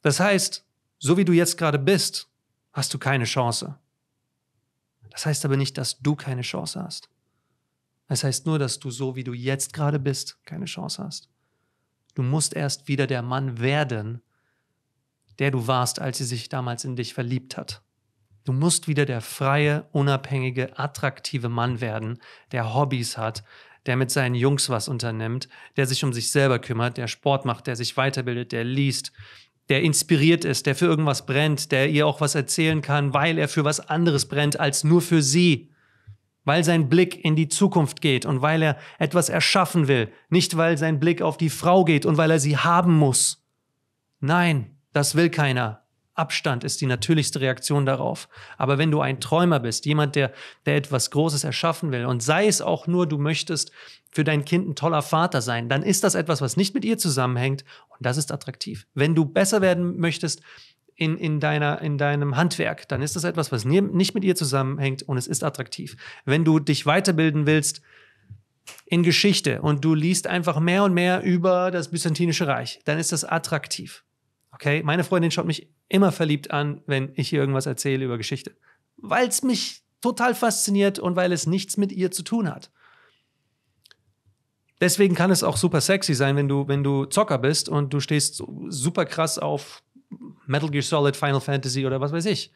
Das heißt, so wie du jetzt gerade bist, hast du keine Chance. Das heißt aber nicht, dass du keine Chance hast. Das heißt nur, dass du so wie du jetzt gerade bist, keine Chance hast. Du musst erst wieder der Mann werden, der du warst, als sie sich damals in dich verliebt hat. Du musst wieder der freie, unabhängige, attraktive Mann werden, der Hobbys hat, der mit seinen Jungs was unternimmt, der sich um sich selber kümmert, der Sport macht, der sich weiterbildet, der liest, der inspiriert ist, der für irgendwas brennt, der ihr auch was erzählen kann, weil er für was anderes brennt als nur für sie, weil sein Blick in die Zukunft geht und weil er etwas erschaffen will, nicht weil sein Blick auf die Frau geht und weil er sie haben muss. Nein, das will keiner. Abstand ist die natürlichste Reaktion darauf. Aber wenn du ein Träumer bist, jemand, der, der etwas Großes erschaffen will, und sei es auch nur, du möchtest für dein Kind ein toller Vater sein, dann ist das etwas, was nicht mit ihr zusammenhängt und das ist attraktiv. Wenn du besser werden möchtest in, in, deiner, in deinem Handwerk, dann ist das etwas, was nie, nicht mit ihr zusammenhängt und es ist attraktiv. Wenn du dich weiterbilden willst, in Geschichte und du liest einfach mehr und mehr über das Byzantinische Reich, dann ist das attraktiv. Okay, meine Freundin schaut mich immer verliebt an, wenn ich ihr irgendwas erzähle über Geschichte, weil es mich total fasziniert und weil es nichts mit ihr zu tun hat. Deswegen kann es auch super sexy sein, wenn du, wenn du Zocker bist und du stehst super krass auf Metal Gear Solid, Final Fantasy oder was weiß ich.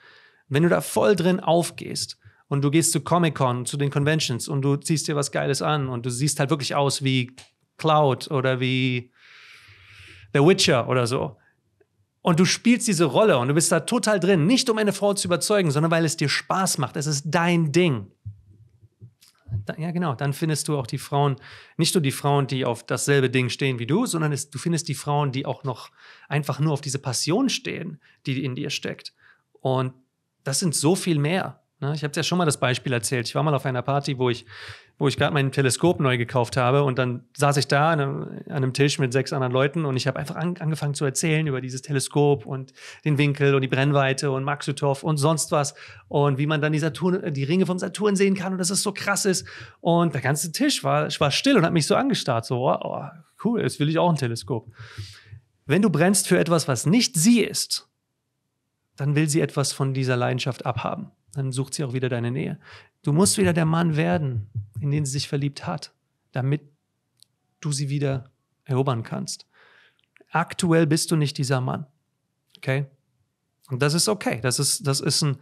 Wenn du da voll drin aufgehst und du gehst zu Comic-Con, zu den Conventions und du ziehst dir was Geiles an und du siehst halt wirklich aus wie Cloud oder wie The Witcher oder so, und du spielst diese Rolle und du bist da total drin. Nicht um eine Frau zu überzeugen, sondern weil es dir Spaß macht. Es ist dein Ding. Ja, genau. Dann findest du auch die Frauen, nicht nur die Frauen, die auf dasselbe Ding stehen wie du, sondern es, du findest die Frauen, die auch noch einfach nur auf diese Passion stehen, die in dir steckt. Und das sind so viel mehr. Ne? Ich habe ja schon mal das Beispiel erzählt. Ich war mal auf einer Party, wo ich, wo ich gerade mein Teleskop neu gekauft habe und dann saß ich da an einem, Tisch mit sechs anderen Leuten und ich habe einfach an, angefangen zu erzählen über dieses Teleskop und den Winkel und die Brennweite und Maxutow und sonst was und wie man dann die, Saturn, die Ringe vom Saturn sehen kann und dass es so krass ist. Und der ganze Tisch war, war still und hat mich so angestarrt, so, oh, oh, cool, jetzt will ich auch ein Teleskop. Wenn du brennst für etwas, was nicht sie ist, dann will sie etwas von dieser Leidenschaft abhaben. Dann sucht sie auch wieder deine Nähe. Du musst wieder der Mann werden, in den sie sich verliebt hat, damit du sie wieder erobern kannst. Aktuell bist du nicht dieser Mann. Okay? Und das ist okay. Das ist, das ist ein,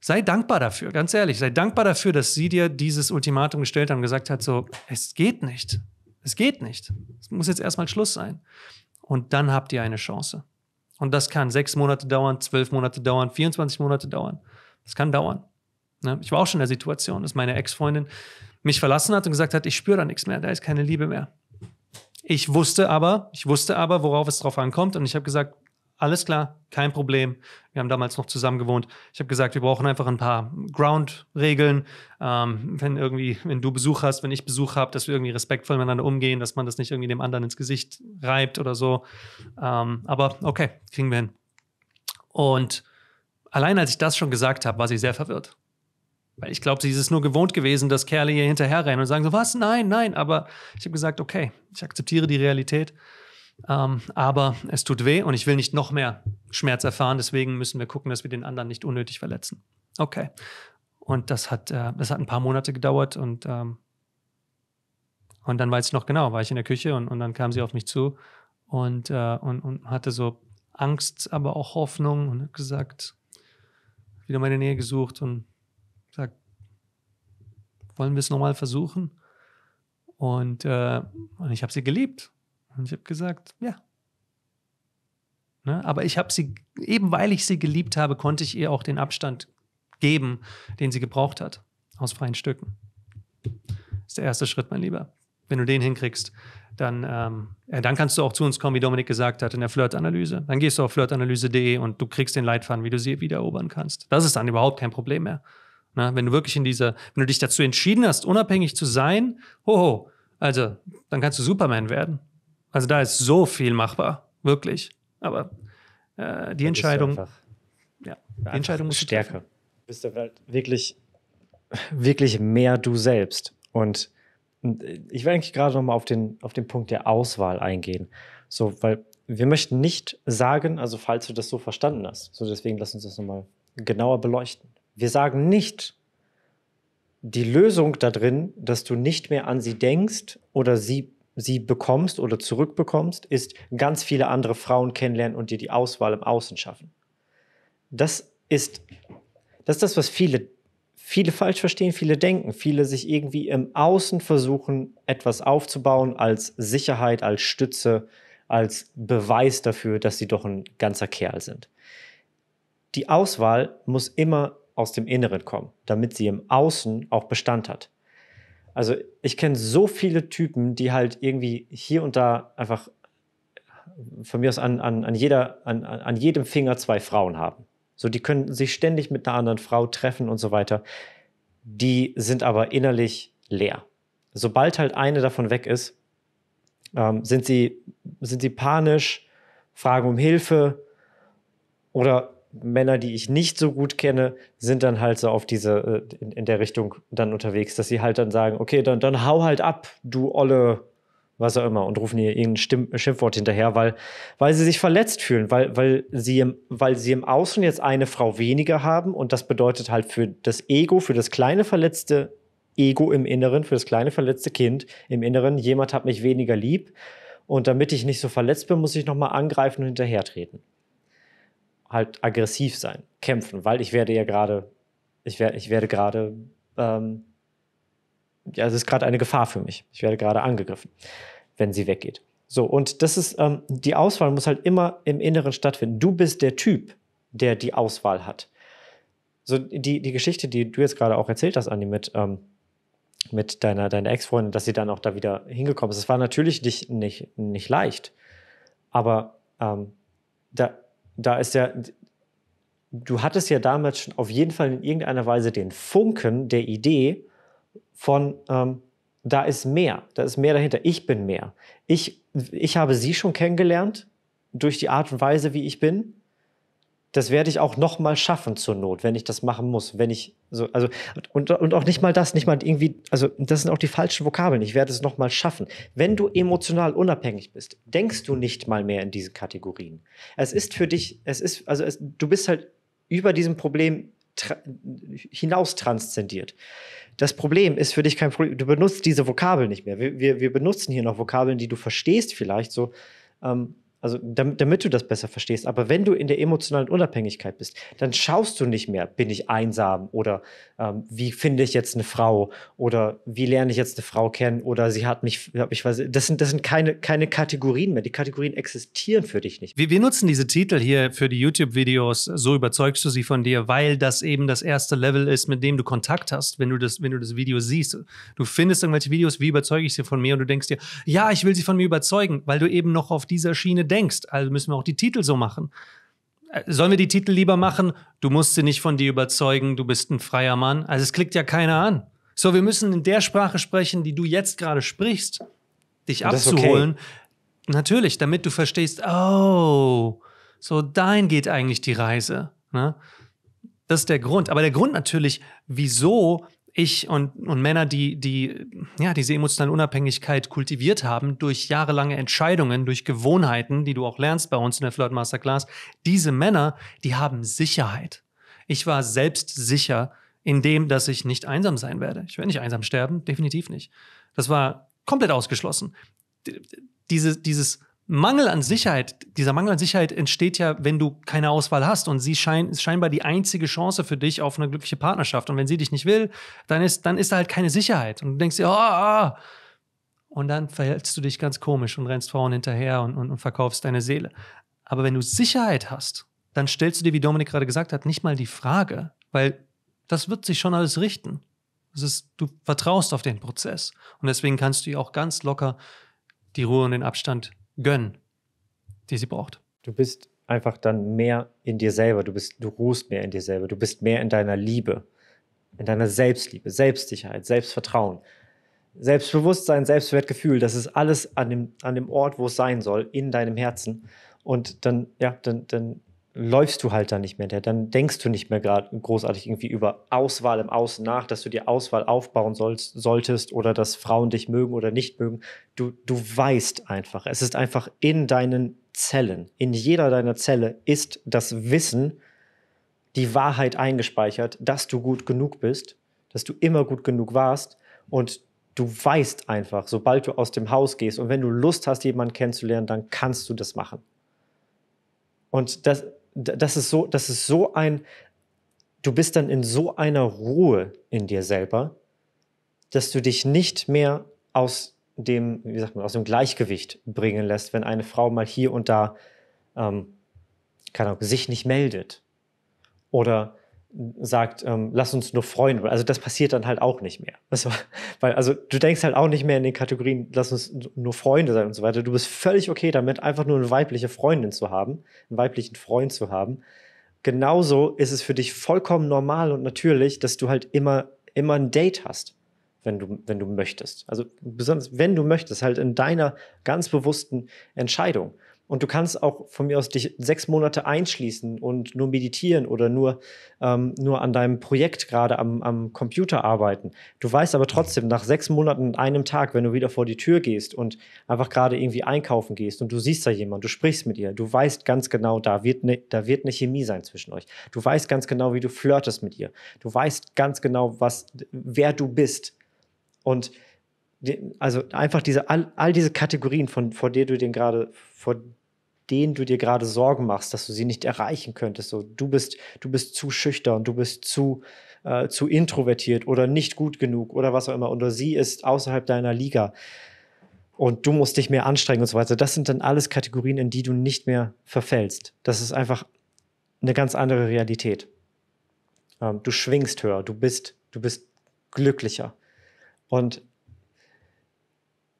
sei dankbar dafür, ganz ehrlich, sei dankbar dafür, dass sie dir dieses Ultimatum gestellt hat und gesagt hat, so, es geht nicht. Es geht nicht. Es muss jetzt erstmal Schluss sein. Und dann habt ihr eine Chance. Und das kann sechs Monate dauern, zwölf Monate dauern, 24 Monate dauern. Es kann dauern. Ne? Ich war auch schon in der Situation, dass meine Ex-Freundin mich verlassen hat und gesagt hat, ich spüre da nichts mehr, da ist keine Liebe mehr. Ich wusste aber, ich wusste aber, worauf es drauf ankommt und ich habe gesagt, alles klar, kein Problem. Wir haben damals noch zusammen gewohnt. Ich habe gesagt, wir brauchen einfach ein paar Ground-Regeln. Ähm, wenn irgendwie, wenn du Besuch hast, wenn ich Besuch habe, dass wir irgendwie respektvoll miteinander umgehen, dass man das nicht irgendwie dem anderen ins Gesicht reibt oder so. Ähm, aber okay, kriegen wir hin. Und Allein als ich das schon gesagt habe, war sie sehr verwirrt. Weil ich glaube, sie ist es nur gewohnt gewesen, dass Kerle ihr hinterher rennen und sagen so, was? Nein, nein. Aber ich habe gesagt, okay, ich akzeptiere die Realität. Ähm, aber es tut weh und ich will nicht noch mehr Schmerz erfahren. Deswegen müssen wir gucken, dass wir den anderen nicht unnötig verletzen. Okay. Und das hat, äh, das hat ein paar Monate gedauert und, ähm, und dann weiß ich noch genau, war ich in der Küche und, und dann kam sie auf mich zu und, äh, und, und hatte so Angst, aber auch Hoffnung und hat gesagt, wieder meine Nähe gesucht und gesagt, wollen wir es nochmal versuchen? Und, äh, und ich habe sie geliebt. Und ich habe gesagt, ja. Ne? Aber ich habe sie, eben weil ich sie geliebt habe, konnte ich ihr auch den Abstand geben, den sie gebraucht hat, aus freien Stücken. Das ist der erste Schritt, mein Lieber. Wenn du den hinkriegst, dann, ähm, dann kannst du auch zu uns kommen, wie Dominik gesagt hat, in der Flirtanalyse. Dann gehst du auf flirtanalyse.de und du kriegst den Leitfaden, wie du sie wiedererobern kannst. Das ist dann überhaupt kein Problem mehr. Na, ne? wenn du wirklich in dieser, wenn du dich dazu entschieden hast, unabhängig zu sein, hoho, also dann kannst du Superman werden. Also da ist so viel machbar, wirklich. Aber äh, die dann Entscheidung, einfach, ja, die Entscheidung muss stärker. Du bist du wirklich, wirklich mehr du selbst und äh, ich will eigentlich gerade nochmal auf den, auf den Punkt der Auswahl eingehen. So, weil wir möchten nicht sagen, also falls du das so verstanden hast, so deswegen lass uns das nochmal genauer beleuchten. Wir sagen nicht, die Lösung da drin, dass du nicht mehr an sie denkst oder sie, sie bekommst oder zurückbekommst, ist ganz viele andere Frauen kennenlernen und dir die Auswahl im Außen schaffen. Das ist, das ist das, was viele viele falsch verstehen, viele denken, viele sich irgendwie im Außen versuchen, etwas aufzubauen als Sicherheit, als Stütze, als Beweis dafür, dass sie doch ein ganzer Kerl sind. Die Auswahl muss immer aus dem Inneren kommen, damit sie im Außen auch Bestand hat. Also ich kenne so viele Typen, die halt irgendwie hier und da einfach von mir aus an, an, an, jeder, an, an jedem Finger zwei Frauen haben. So, die können sich ständig mit einer anderen Frau treffen und so weiter. Die sind aber innerlich leer. Sobald halt eine davon weg ist, ähm, sind, sie, sind sie panisch, fragen um Hilfe oder Männer, die ich nicht so gut kenne, sind dann halt so auf diese, äh, in, in der Richtung dann unterwegs, dass sie halt dann sagen, okay, dann, dann hau halt ab, du olle was auch immer, und rufen ihr irgendein Stimm Schimpfwort hinterher, weil, weil sie sich verletzt fühlen, weil, weil, sie im, weil sie im Außen jetzt eine Frau weniger haben und das bedeutet halt für das Ego, für das kleine verletzte Ego im Inneren, für das kleine verletzte Kind im Inneren, jemand hat mich weniger lieb und damit ich nicht so verletzt bin, muss ich nochmal angreifen und hinterhertreten. Halt aggressiv sein, kämpfen, weil ich werde ja gerade, ich, wer, ich werde gerade ähm, ja, es ist gerade eine Gefahr für mich. Ich werde gerade angegriffen, wenn sie weggeht. So, und das ist, ähm, die Auswahl muss halt immer im Inneren stattfinden. Du bist der Typ, der die Auswahl hat. So, die, die Geschichte, die du jetzt gerade auch erzählt hast, Andi, mit, ähm, mit deiner, deiner Ex-Freundin, dass sie dann auch da wieder hingekommen ist. Es war natürlich nicht, nicht, nicht leicht, aber ähm, da, da ist ja, du hattest ja damals schon auf jeden Fall in irgendeiner Weise den Funken der Idee, von, ähm, da ist mehr, da ist mehr dahinter, ich bin mehr. Ich, ich habe sie schon kennengelernt durch die Art und Weise, wie ich bin. Das werde ich auch noch mal schaffen zur Not, wenn ich das machen muss, wenn ich so, also und, und auch nicht mal das, nicht mal irgendwie, also das sind auch die falschen Vokabeln. Ich werde es noch mal schaffen. Wenn du emotional unabhängig bist, denkst du nicht mal mehr in diesen Kategorien. Es ist für dich, es ist also es, du bist halt über diesem Problem hinaus transzendiert. Das Problem ist für dich kein Problem. Du benutzt diese Vokabel nicht mehr. Wir, wir, wir benutzen hier noch Vokabeln, die du verstehst vielleicht so. Ähm, also damit, damit, du das besser verstehst, aber wenn du in der emotionalen Unabhängigkeit bist, dann schaust du nicht mehr, bin ich einsam oder ähm, wie finde ich jetzt eine Frau oder wie lerne ich jetzt eine Frau kennen oder sie hat mich, hat mich das sind, das sind keine, keine Kategorien mehr. Die Kategorien existieren für dich nicht. Wir, wir nutzen diese Titel hier für die YouTube-Videos, so überzeugst du sie von dir, weil das eben das erste Level ist, mit dem du Kontakt hast, wenn du das, wenn du das Video siehst. Du findest irgendwelche Videos, wie überzeuge ich sie von mir und du denkst dir, ja, ich will sie von mir überzeugen, weil du eben noch auf dieser Schiene denkst. Also müssen wir auch die Titel so machen. Äh, sollen wir die Titel lieber machen? Du musst sie nicht von dir überzeugen, du bist ein freier Mann. Also es klickt ja keiner an. So, wir müssen in der Sprache sprechen, die du jetzt gerade sprichst, dich abzuholen. Okay. Natürlich, damit du verstehst, oh, so dahin geht eigentlich die Reise. Ne? Das ist der Grund. Aber der Grund natürlich, wieso ich und, und Männer, die, die ja, diese emotionale Unabhängigkeit kultiviert haben durch jahrelange Entscheidungen, durch Gewohnheiten, die du auch lernst bei uns in der Flirt Masterclass, diese Männer, die haben Sicherheit. Ich war selbst sicher in dem, dass ich nicht einsam sein werde. Ich werde nicht einsam sterben, definitiv nicht. Das war komplett ausgeschlossen. Diese, dieses Mangel an Sicherheit, dieser Mangel an Sicherheit entsteht ja, wenn du keine Auswahl hast und sie schein, ist scheinbar die einzige Chance für dich auf eine glückliche Partnerschaft. Und wenn sie dich nicht will, dann ist, dann ist da halt keine Sicherheit. Und du denkst dir, oh, ah. Und dann verhältst du dich ganz komisch und rennst Frauen hinterher und, und, und verkaufst deine Seele. Aber wenn du Sicherheit hast, dann stellst du dir, wie Dominik gerade gesagt hat, nicht mal die Frage, weil das wird sich schon alles richten. Ist, du vertraust auf den Prozess. Und deswegen kannst du ihr auch ganz locker die Ruhe und den Abstand gönnen, die sie braucht. Du bist einfach dann mehr in dir selber, du, bist, du ruhst mehr in dir selber, du bist mehr in deiner Liebe, in deiner Selbstliebe, Selbstsicherheit, Selbstvertrauen. Selbstbewusstsein, Selbstwertgefühl, das ist alles an dem, an dem Ort, wo es sein soll, in deinem Herzen. Und dann, ja, dann, dann läufst du halt dann nicht mehr. Dann denkst du nicht mehr gerade großartig irgendwie über Auswahl im Außen nach, dass du dir Auswahl aufbauen sollst, solltest oder dass Frauen dich mögen oder nicht mögen. Du, du weißt einfach. Es ist einfach in deinen Zellen, in jeder deiner Zelle ist das Wissen, die Wahrheit eingespeichert, dass du gut genug bist, dass du immer gut genug warst und du weißt einfach, sobald du aus dem Haus gehst und wenn du Lust hast, jemanden kennenzulernen, dann kannst du das machen. Und das, das ist so, das ist so ein, du bist dann in so einer Ruhe in dir selber, dass du dich nicht mehr aus dem, wie sagt man, aus dem Gleichgewicht bringen lässt, wenn eine Frau mal hier und da, ähm, keine Ahnung, sich nicht meldet oder sagt, ähm, lass uns nur Freunde. Also das passiert dann halt auch nicht mehr. Also, weil, also du denkst halt auch nicht mehr in den Kategorien, lass uns nur Freunde sein und so weiter. Du bist völlig okay damit, einfach nur eine weibliche Freundin zu haben, einen weiblichen Freund zu haben. Genauso ist es für dich vollkommen normal und natürlich, dass du halt immer, immer ein Date hast, wenn du, wenn du möchtest. Also besonders, wenn du möchtest, halt in deiner ganz bewussten Entscheidung. Und du kannst auch von mir aus dich sechs Monate einschließen und nur meditieren oder nur, ähm, nur an deinem Projekt gerade am, am Computer arbeiten. Du weißt aber trotzdem, nach sechs Monaten und einem Tag, wenn du wieder vor die Tür gehst und einfach gerade irgendwie einkaufen gehst und du siehst da jemanden, du sprichst mit ihr, du weißt ganz genau, da wird, ne, da wird eine Chemie sein zwischen euch. Du weißt ganz genau, wie du flirtest mit ihr. Du weißt ganz genau, was, wer du bist. Und also einfach diese all, all diese Kategorien von vor der du den gerade vor denen du dir gerade Sorgen machst, dass du sie nicht erreichen könntest. So, du bist, du bist zu schüchtern, du bist zu, äh, zu introvertiert oder nicht gut genug oder was auch immer. Oder sie ist außerhalb deiner Liga und du musst dich mehr anstrengen und so weiter. Das sind dann alles Kategorien, in die du nicht mehr verfällst. Das ist einfach eine ganz andere Realität. Ähm, du schwingst höher, du bist, du bist glücklicher. Und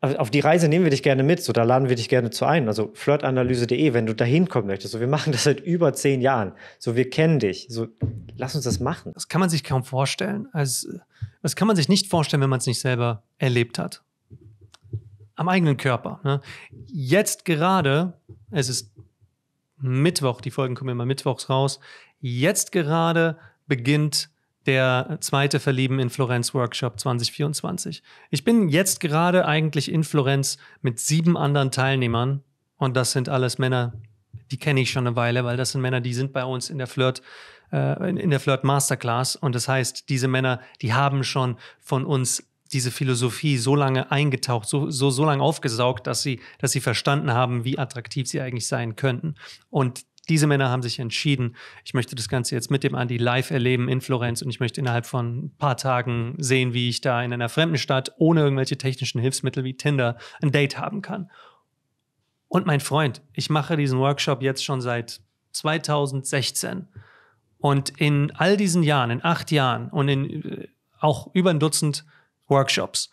also auf die Reise nehmen wir dich gerne mit, so da laden wir dich gerne zu ein. Also flirtanalyse.de, wenn du dahin kommen möchtest. So, wir machen das seit über zehn Jahren. So, wir kennen dich. So, lass uns das machen. Das kann man sich kaum vorstellen. Also, das kann man sich nicht vorstellen, wenn man es nicht selber erlebt hat. Am eigenen Körper. Ne? Jetzt gerade, es ist Mittwoch, die Folgen kommen immer mittwochs raus. Jetzt gerade beginnt der zweite Verlieben in Florenz Workshop 2024. Ich bin jetzt gerade eigentlich in Florenz mit sieben anderen Teilnehmern und das sind alles Männer, die kenne ich schon eine Weile, weil das sind Männer, die sind bei uns in der Flirt äh, in der Flirt Masterclass und das heißt, diese Männer, die haben schon von uns diese Philosophie so lange eingetaucht, so, so, so lange aufgesaugt, dass sie, dass sie verstanden haben, wie attraktiv sie eigentlich sein könnten. Und diese Männer haben sich entschieden, ich möchte das Ganze jetzt mit dem Andi live erleben in Florenz und ich möchte innerhalb von ein paar Tagen sehen, wie ich da in einer fremden Stadt ohne irgendwelche technischen Hilfsmittel wie Tinder ein Date haben kann. Und mein Freund, ich mache diesen Workshop jetzt schon seit 2016. Und in all diesen Jahren, in acht Jahren und in äh, auch über ein Dutzend Workshops,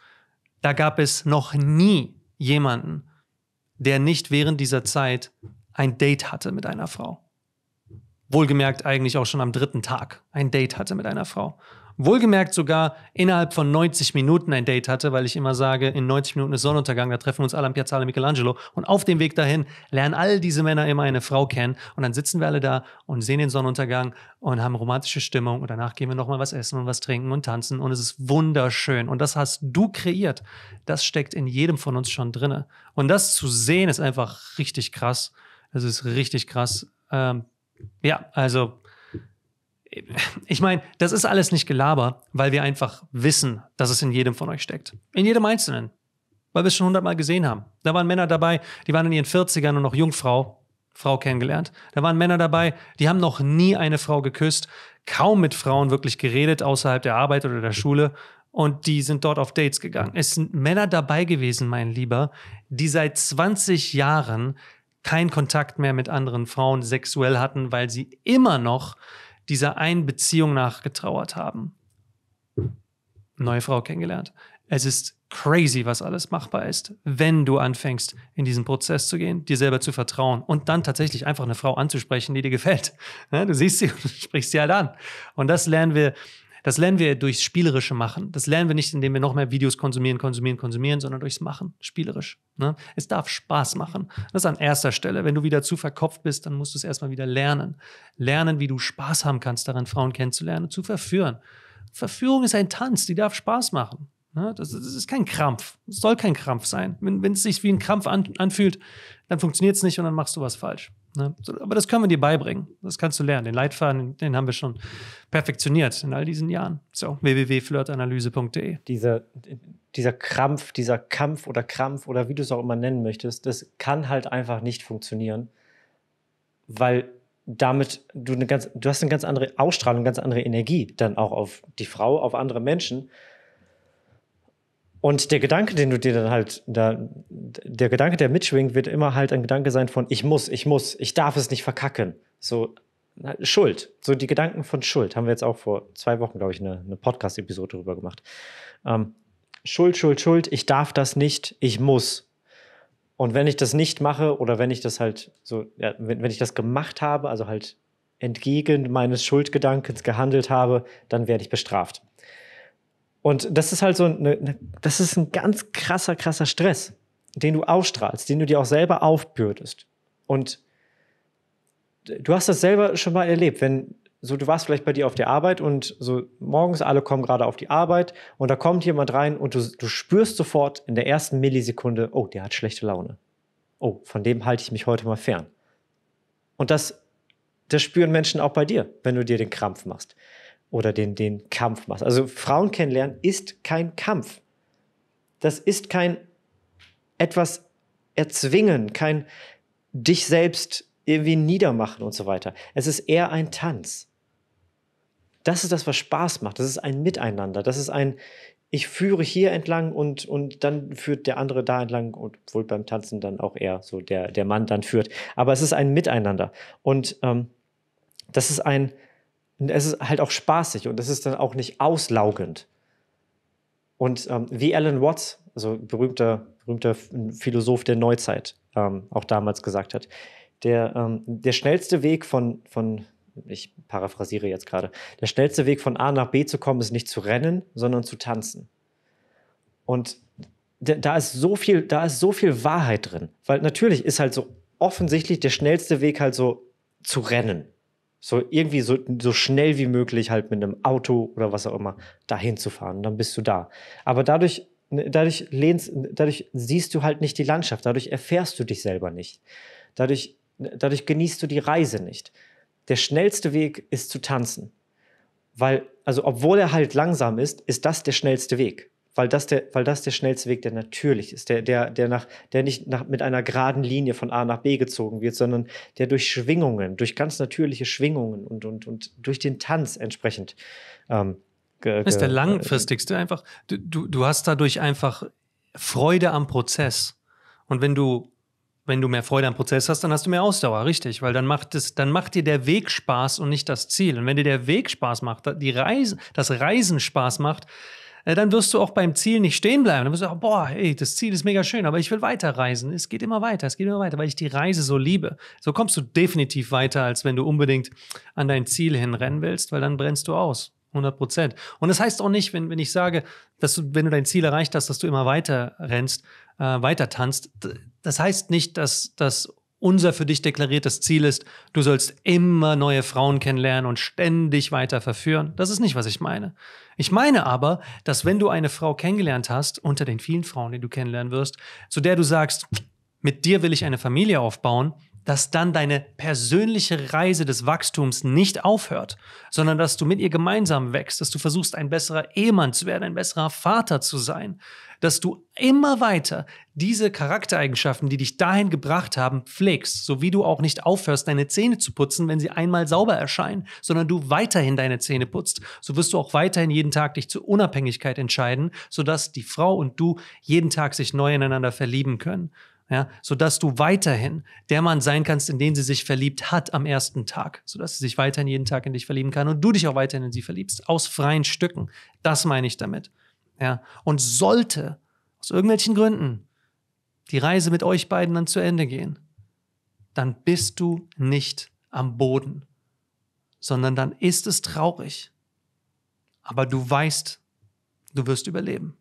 da gab es noch nie jemanden, der nicht während dieser Zeit ein Date hatte mit einer Frau. Wohlgemerkt eigentlich auch schon am dritten Tag ein Date hatte mit einer Frau. Wohlgemerkt sogar innerhalb von 90 Minuten ein Date hatte, weil ich immer sage, in 90 Minuten ist Sonnenuntergang, da treffen wir uns alle am Piazzale Michelangelo. Und auf dem Weg dahin lernen all diese Männer immer eine Frau kennen. Und dann sitzen wir alle da und sehen den Sonnenuntergang und haben romantische Stimmung. Und danach gehen wir nochmal was essen und was trinken und tanzen. Und es ist wunderschön. Und das hast du kreiert. Das steckt in jedem von uns schon drinne. Und das zu sehen ist einfach richtig krass. Das ist richtig krass. Ähm, ja, also ich meine, das ist alles nicht Gelaber, weil wir einfach wissen, dass es in jedem von euch steckt. In jedem Einzelnen. Weil wir es schon hundertmal gesehen haben. Da waren Männer dabei, die waren in ihren 40ern und noch Jungfrau, Frau kennengelernt. Da waren Männer dabei, die haben noch nie eine Frau geküsst, kaum mit Frauen wirklich geredet, außerhalb der Arbeit oder der Schule. Und die sind dort auf Dates gegangen. Es sind Männer dabei gewesen, mein Lieber, die seit 20 Jahren keinen Kontakt mehr mit anderen Frauen sexuell hatten, weil sie immer noch dieser einen Beziehung nachgetrauert haben. Neue Frau kennengelernt. Es ist crazy, was alles machbar ist, wenn du anfängst, in diesen Prozess zu gehen, dir selber zu vertrauen und dann tatsächlich einfach eine Frau anzusprechen, die dir gefällt. Du siehst sie und sprichst sie halt an. Und das lernen wir das lernen wir durchs spielerische Machen. Das lernen wir nicht, indem wir noch mehr Videos konsumieren, konsumieren, konsumieren, sondern durchs Machen, spielerisch. Ne? Es darf Spaß machen. Das ist an erster Stelle. Wenn du wieder zu verkopft bist, dann musst du es erstmal wieder lernen. Lernen, wie du Spaß haben kannst, daran Frauen kennenzulernen, zu verführen. Verführung ist ein Tanz, die darf Spaß machen. Ne? Das, das, ist kein Krampf. Es soll kein Krampf sein. Wenn, wenn es sich wie ein Krampf an, anfühlt, dann funktioniert es nicht und dann machst du was falsch. Ne? So, aber das können wir dir beibringen. Das kannst du lernen. Den Leitfaden, den haben wir schon perfektioniert in all diesen Jahren. So, www.flirtanalyse.de. Dieser, dieser Krampf, dieser Kampf oder Krampf oder wie du es auch immer nennen möchtest, das kann halt einfach nicht funktionieren, weil damit du eine ganz, du hast eine ganz andere Ausstrahlung, ganz andere Energie dann auch auf die Frau, auf andere Menschen. Und der Gedanke, den du dir dann halt, da, der Gedanke, der mitschwingt, wird immer halt ein Gedanke sein von, ich muss, ich muss, ich darf es nicht verkacken. So Schuld, so die Gedanken von Schuld, haben wir jetzt auch vor zwei Wochen, glaube ich, eine, eine Podcast-Episode darüber gemacht. Ähm, Schuld, Schuld, Schuld, ich darf das nicht, ich muss. Und wenn ich das nicht mache oder wenn ich das halt so, ja, wenn, wenn ich das gemacht habe, also halt entgegen meines Schuldgedankens gehandelt habe, dann werde ich bestraft. Und das ist halt so eine, eine, das ist ein ganz krasser, krasser Stress, den du ausstrahlst, den du dir auch selber aufbürdest. Und du hast das selber schon mal erlebt, wenn so du warst vielleicht bei dir auf der Arbeit und so morgens alle kommen gerade auf die Arbeit und da kommt jemand rein und du, du spürst sofort in der ersten Millisekunde, oh, der hat schlechte Laune. Oh, von dem halte ich mich heute mal fern. Und das, das spüren Menschen auch bei dir, wenn du dir den Krampf machst oder den, den Kampf machst. Also Frauen kennenlernen ist kein Kampf. Das ist kein etwas erzwingen, kein dich selbst irgendwie niedermachen und so weiter. Es ist eher ein Tanz. Das ist das, was Spaß macht. Das ist ein Miteinander. Das ist ein, ich führe hier entlang und, und dann führt der andere da entlang und wohl beim Tanzen dann auch eher so der, der Mann dann führt. Aber es ist ein Miteinander. Und ähm, das ist ein, und es ist halt auch spaßig und es ist dann auch nicht auslaugend. Und ähm, wie Alan Watts, also berühmter, berühmter Philosoph der Neuzeit, ähm, auch damals gesagt hat, der, ähm, der schnellste Weg von, von, ich paraphrasiere jetzt gerade, der schnellste Weg von A nach B zu kommen, ist nicht zu rennen, sondern zu tanzen. Und da ist so viel, da ist so viel Wahrheit drin. Weil natürlich ist halt so offensichtlich der schnellste Weg halt so zu rennen so irgendwie so, so schnell wie möglich halt mit einem Auto oder was auch immer dahin zu fahren. dann bist du da. Aber dadurch, ne, dadurch, lehnst, dadurch siehst du halt nicht die Landschaft, dadurch erfährst du dich selber nicht. Dadurch, ne, dadurch genießt du die Reise nicht. Der schnellste Weg ist zu tanzen. Weil, also obwohl er halt langsam ist, ist das der schnellste Weg weil das der, weil das der schnellste Weg, der natürlich ist, der, der, der nach, der nicht nach, mit einer geraden Linie von A nach B gezogen wird, sondern der durch Schwingungen, durch ganz natürliche Schwingungen und, und, und durch den Tanz entsprechend. Ähm, das ist der langfristigste äh, einfach. Du, du hast dadurch einfach Freude am Prozess. Und wenn du wenn du mehr Freude am Prozess hast, dann hast du mehr Ausdauer, richtig, weil dann macht es, dann macht dir der Weg Spaß und nicht das Ziel. Und wenn dir der Weg Spaß macht, die Reise, das Reisen Spaß macht, äh, dann wirst du auch beim Ziel nicht stehen bleiben. Dann wirst du sagen, boah, ey, das Ziel ist mega schön, aber ich will weiterreisen. Es geht immer weiter, es geht immer weiter, weil ich die Reise so liebe. So kommst du definitiv weiter, als wenn du unbedingt an dein Ziel hinrennen willst, weil dann brennst du aus. 100 Prozent. Und das heißt auch nicht, wenn, wenn ich sage, dass du, wenn du dein Ziel erreicht hast, dass du immer weiter rennst, äh, weiter tanzt. Das heißt nicht, dass dass unser für dich deklariertes Ziel ist, du sollst immer neue Frauen kennenlernen und ständig weiter verführen. Das ist nicht, was ich meine. Ich meine aber, dass wenn du eine Frau kennengelernt hast, unter den vielen Frauen, die du kennenlernen wirst, zu der du sagst, mit dir will ich eine Familie aufbauen, dass dann deine persönliche Reise des Wachstums nicht aufhört, sondern dass du mit ihr gemeinsam wächst, dass du versuchst, ein besserer Ehemann zu werden, ein besserer Vater zu sein, dass du immer weiter diese Charaktereigenschaften, die dich dahin gebracht haben, pflegst, so wie du auch nicht aufhörst, deine Zähne zu putzen, wenn sie einmal sauber erscheinen, sondern du weiterhin deine Zähne putzt, so wirst du auch weiterhin jeden Tag dich zur Unabhängigkeit entscheiden, sodass die Frau und du jeden Tag sich neu ineinander verlieben können. Ja, sodass du weiterhin der Mann sein kannst, in den sie sich verliebt hat am ersten Tag, sodass sie sich weiterhin jeden Tag in dich verlieben kann und du dich auch weiterhin in sie verliebst, aus freien Stücken. Das meine ich damit ja, und sollte aus irgendwelchen Gründen die Reise mit euch beiden dann zu Ende gehen, dann bist du nicht am Boden, sondern dann ist es traurig. Aber du weißt, du wirst überleben.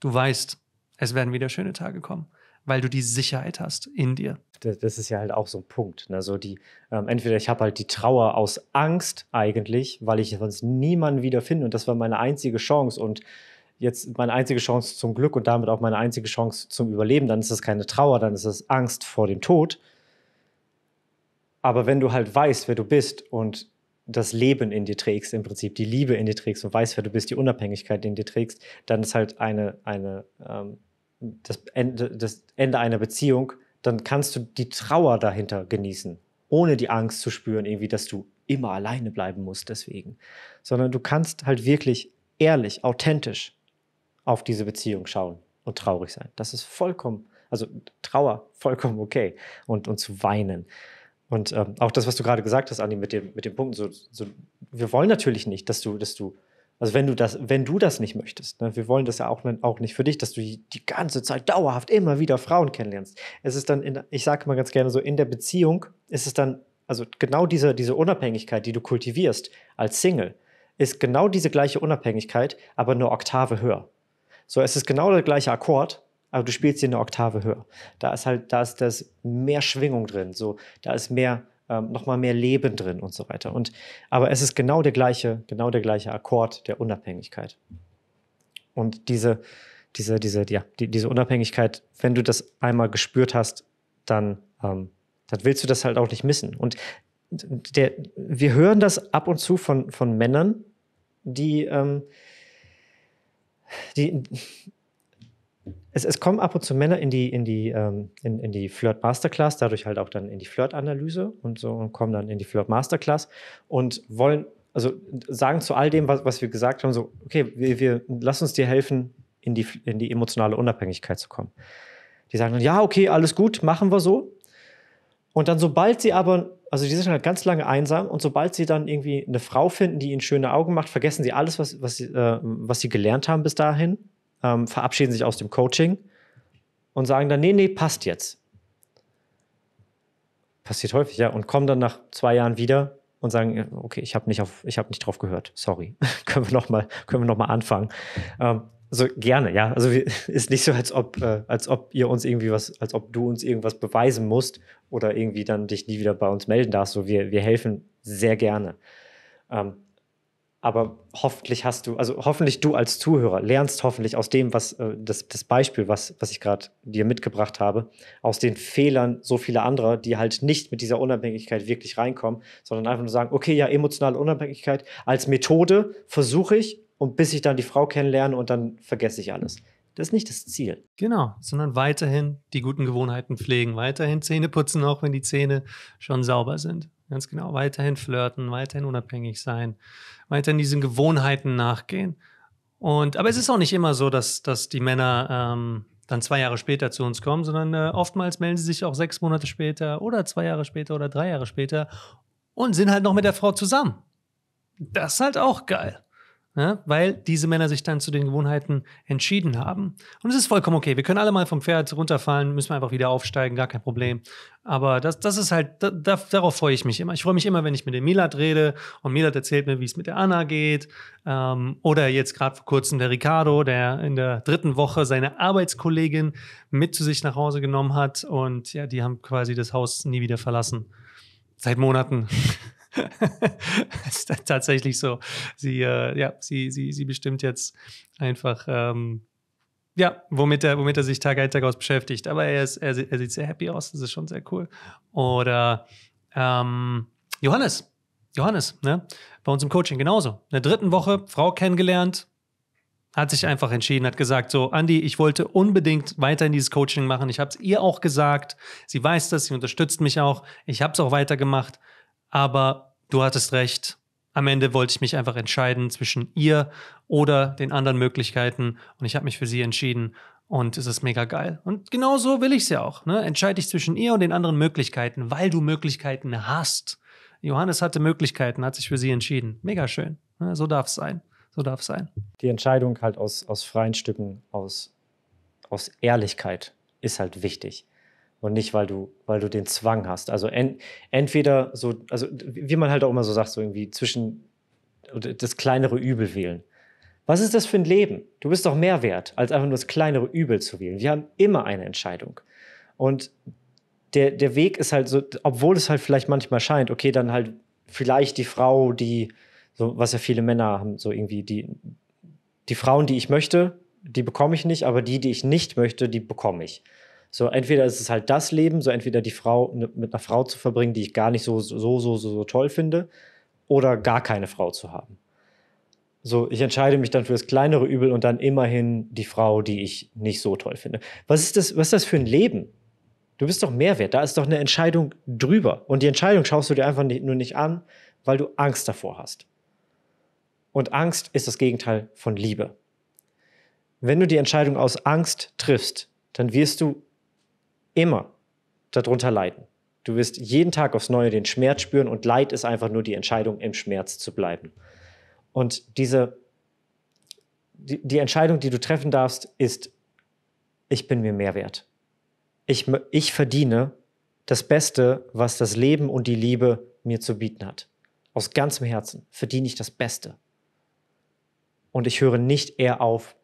Du weißt, es werden wieder schöne Tage kommen, weil du die Sicherheit hast in dir. Das ist ja halt auch so ein Punkt. Ne? So die, ähm, entweder ich habe halt die Trauer aus Angst eigentlich, weil ich sonst niemanden wiederfinde und das war meine einzige Chance und jetzt meine einzige Chance zum Glück und damit auch meine einzige Chance zum Überleben, dann ist das keine Trauer, dann ist das Angst vor dem Tod. Aber wenn du halt weißt, wer du bist und das Leben in dir trägst, im Prinzip die Liebe in dir trägst und weißt, wer du bist, die Unabhängigkeit in dir trägst, dann ist halt eine, eine, ähm, das, Ende, das Ende einer Beziehung, dann kannst du die Trauer dahinter genießen, ohne die Angst zu spüren, irgendwie, dass du immer alleine bleiben musst deswegen, sondern du kannst halt wirklich ehrlich, authentisch auf diese Beziehung schauen und traurig sein. Das ist vollkommen, also Trauer, vollkommen okay. Und, und zu weinen. Und ähm, auch das, was du gerade gesagt hast, Andi, mit dem, mit dem Punkt, so, so, wir wollen natürlich nicht, dass du, dass du, also wenn du das, wenn du das nicht möchtest, ne, wir wollen das ja auch, ne, auch nicht für dich, dass du die ganze Zeit dauerhaft immer wieder Frauen kennenlernst. Es ist dann, in, ich sage mal ganz gerne so, in der Beziehung ist es dann, also genau diese, diese Unabhängigkeit, die du kultivierst als Single, ist genau diese gleiche Unabhängigkeit, aber eine Oktave höher. So, es ist genau der gleiche Akkord, aber du spielst ihn eine Oktave höher. Da ist halt, da ist das mehr Schwingung drin, so, da ist mehr, ähm, nochmal mehr Leben drin und so weiter. Und, aber es ist genau der gleiche, genau der gleiche Akkord der Unabhängigkeit. Und diese, diese, diese, ja, die, diese Unabhängigkeit, wenn du das einmal gespürt hast, dann, ähm, dann willst du das halt auch nicht missen. Und der, wir hören das ab und zu von, von Männern, die, ähm, die, es, es, kommen ab und zu Männer in die, in die, ähm, in, in die Flirt Masterclass, dadurch halt auch dann in die Flirt-Analyse und so und kommen dann in die Flirt Masterclass und wollen, also sagen zu all dem, was, was wir gesagt haben, so, okay, wir, wir lass uns dir helfen, in die, in die emotionale Unabhängigkeit zu kommen. Die sagen dann, ja, okay, alles gut, machen wir so. Und dann, sobald sie aber also die sind halt ganz lange einsam und sobald sie dann irgendwie eine Frau finden, die ihnen schöne Augen macht, vergessen sie alles, was, was, sie, äh, was sie gelernt haben bis dahin, ähm, verabschieden sich aus dem Coaching und sagen dann, nee, nee, passt jetzt. Passiert häufig, ja. Und kommen dann nach zwei Jahren wieder und sagen, äh, okay, ich habe nicht, hab nicht drauf gehört, sorry, können wir nochmal noch, anfangen. Ähm, also gerne, ja. Also ist nicht so, als ob, äh, als ob ihr uns irgendwie was, als ob du uns irgendwas beweisen musst oder irgendwie dann dich nie wieder bei uns melden darfst. So, wir, wir helfen sehr gerne. Ähm, aber hoffentlich hast du, also hoffentlich du als Zuhörer lernst hoffentlich aus dem, was äh, das, das Beispiel, was, was ich gerade dir mitgebracht habe, aus den Fehlern so vieler anderer, die halt nicht mit dieser Unabhängigkeit wirklich reinkommen, sondern einfach nur sagen, okay, ja, emotionale Unabhängigkeit als Methode versuche ich und bis ich dann die Frau kennenlerne und dann vergesse ich alles. Das ist nicht das Ziel. Genau, sondern weiterhin die guten Gewohnheiten pflegen, weiterhin Zähne putzen, auch wenn die Zähne schon sauber sind. Ganz genau, weiterhin flirten, weiterhin unabhängig sein, weiterhin diesen Gewohnheiten nachgehen. Und, aber es ist auch nicht immer so, dass, dass die Männer ähm, dann zwei Jahre später zu uns kommen, sondern äh, oftmals melden sie sich auch sechs Monate später oder zwei Jahre später oder drei Jahre später und sind halt noch mit der Frau zusammen. Das ist halt auch geil. Ja, ne, weil diese Männer sich dann zu den Gewohnheiten entschieden haben. Und es ist vollkommen okay. Wir können alle mal vom Pferd runterfallen, müssen wir einfach wieder aufsteigen, gar kein Problem. Aber das, das ist halt, da, da, darauf freue ich mich immer. Ich freue mich immer, wenn ich mit dem Milad rede und Milad erzählt mir, wie es mit der Anna geht. Ähm, oder jetzt gerade vor kurzem der Ricardo, der in der dritten Woche seine Arbeitskollegin mit zu sich nach Hause genommen hat. Und ja, die haben quasi das Haus nie wieder verlassen. Seit Monaten. das ist tatsächlich so. Sie, äh, ja, sie, sie, sie bestimmt jetzt einfach, ähm, ja, womit er, womit er sich Tag ein, Tag aus beschäftigt. Aber er, ist, er, er sieht sehr happy aus, das ist schon sehr cool. Oder ähm, Johannes, Johannes, ne? bei uns im Coaching genauso. In der dritten Woche, Frau kennengelernt, hat sich einfach entschieden, hat gesagt, so, Andi, ich wollte unbedingt weiter in dieses Coaching machen. Ich habe es ihr auch gesagt. Sie weiß das, sie unterstützt mich auch. Ich habe es auch weitergemacht. Aber du hattest recht. Am Ende wollte ich mich einfach entscheiden zwischen ihr oder den anderen Möglichkeiten und ich habe mich für sie entschieden und es ist mega geil. Und genau so will ich es ja auch. Ne? Entscheide dich zwischen ihr und den anderen Möglichkeiten, weil du Möglichkeiten hast. Johannes hatte Möglichkeiten, hat sich für sie entschieden. Mega schön. Ne? So darf es sein. So darf es sein. Die Entscheidung halt aus, aus freien Stücken, aus, aus Ehrlichkeit ist halt wichtig und nicht, weil du, weil du den Zwang hast. Also en, entweder so, also wie man halt auch immer so sagt, so irgendwie zwischen das kleinere Übel wählen. Was ist das für ein Leben? Du bist doch mehr wert, als einfach nur das kleinere Übel zu wählen. Wir haben immer eine Entscheidung. Und der, der Weg ist halt so, obwohl es halt vielleicht manchmal scheint, okay, dann halt vielleicht die Frau, die, so was ja viele Männer haben, so irgendwie die, die Frauen, die ich möchte, die bekomme ich nicht, aber die, die ich nicht möchte, die bekomme ich. So, entweder ist es halt das Leben, so entweder die Frau mit einer Frau zu verbringen, die ich gar nicht so, so, so, so, so toll finde, oder gar keine Frau zu haben. So, ich entscheide mich dann für das kleinere Übel und dann immerhin die Frau, die ich nicht so toll finde. Was ist das, was ist das für ein Leben? Du bist doch Mehrwert, da ist doch eine Entscheidung drüber. Und die Entscheidung schaust du dir einfach nicht, nur nicht an, weil du Angst davor hast. Und Angst ist das Gegenteil von Liebe. Wenn du die Entscheidung aus Angst triffst, dann wirst du immer darunter leiden. Du wirst jeden Tag aufs Neue den Schmerz spüren und Leid ist einfach nur die Entscheidung, im Schmerz zu bleiben. Und diese, die, die Entscheidung, die du treffen darfst, ist, ich bin mir mehr wert. Ich, ich verdiene das Beste, was das Leben und die Liebe mir zu bieten hat. Aus ganzem Herzen verdiene ich das Beste. Und ich höre nicht eher auf,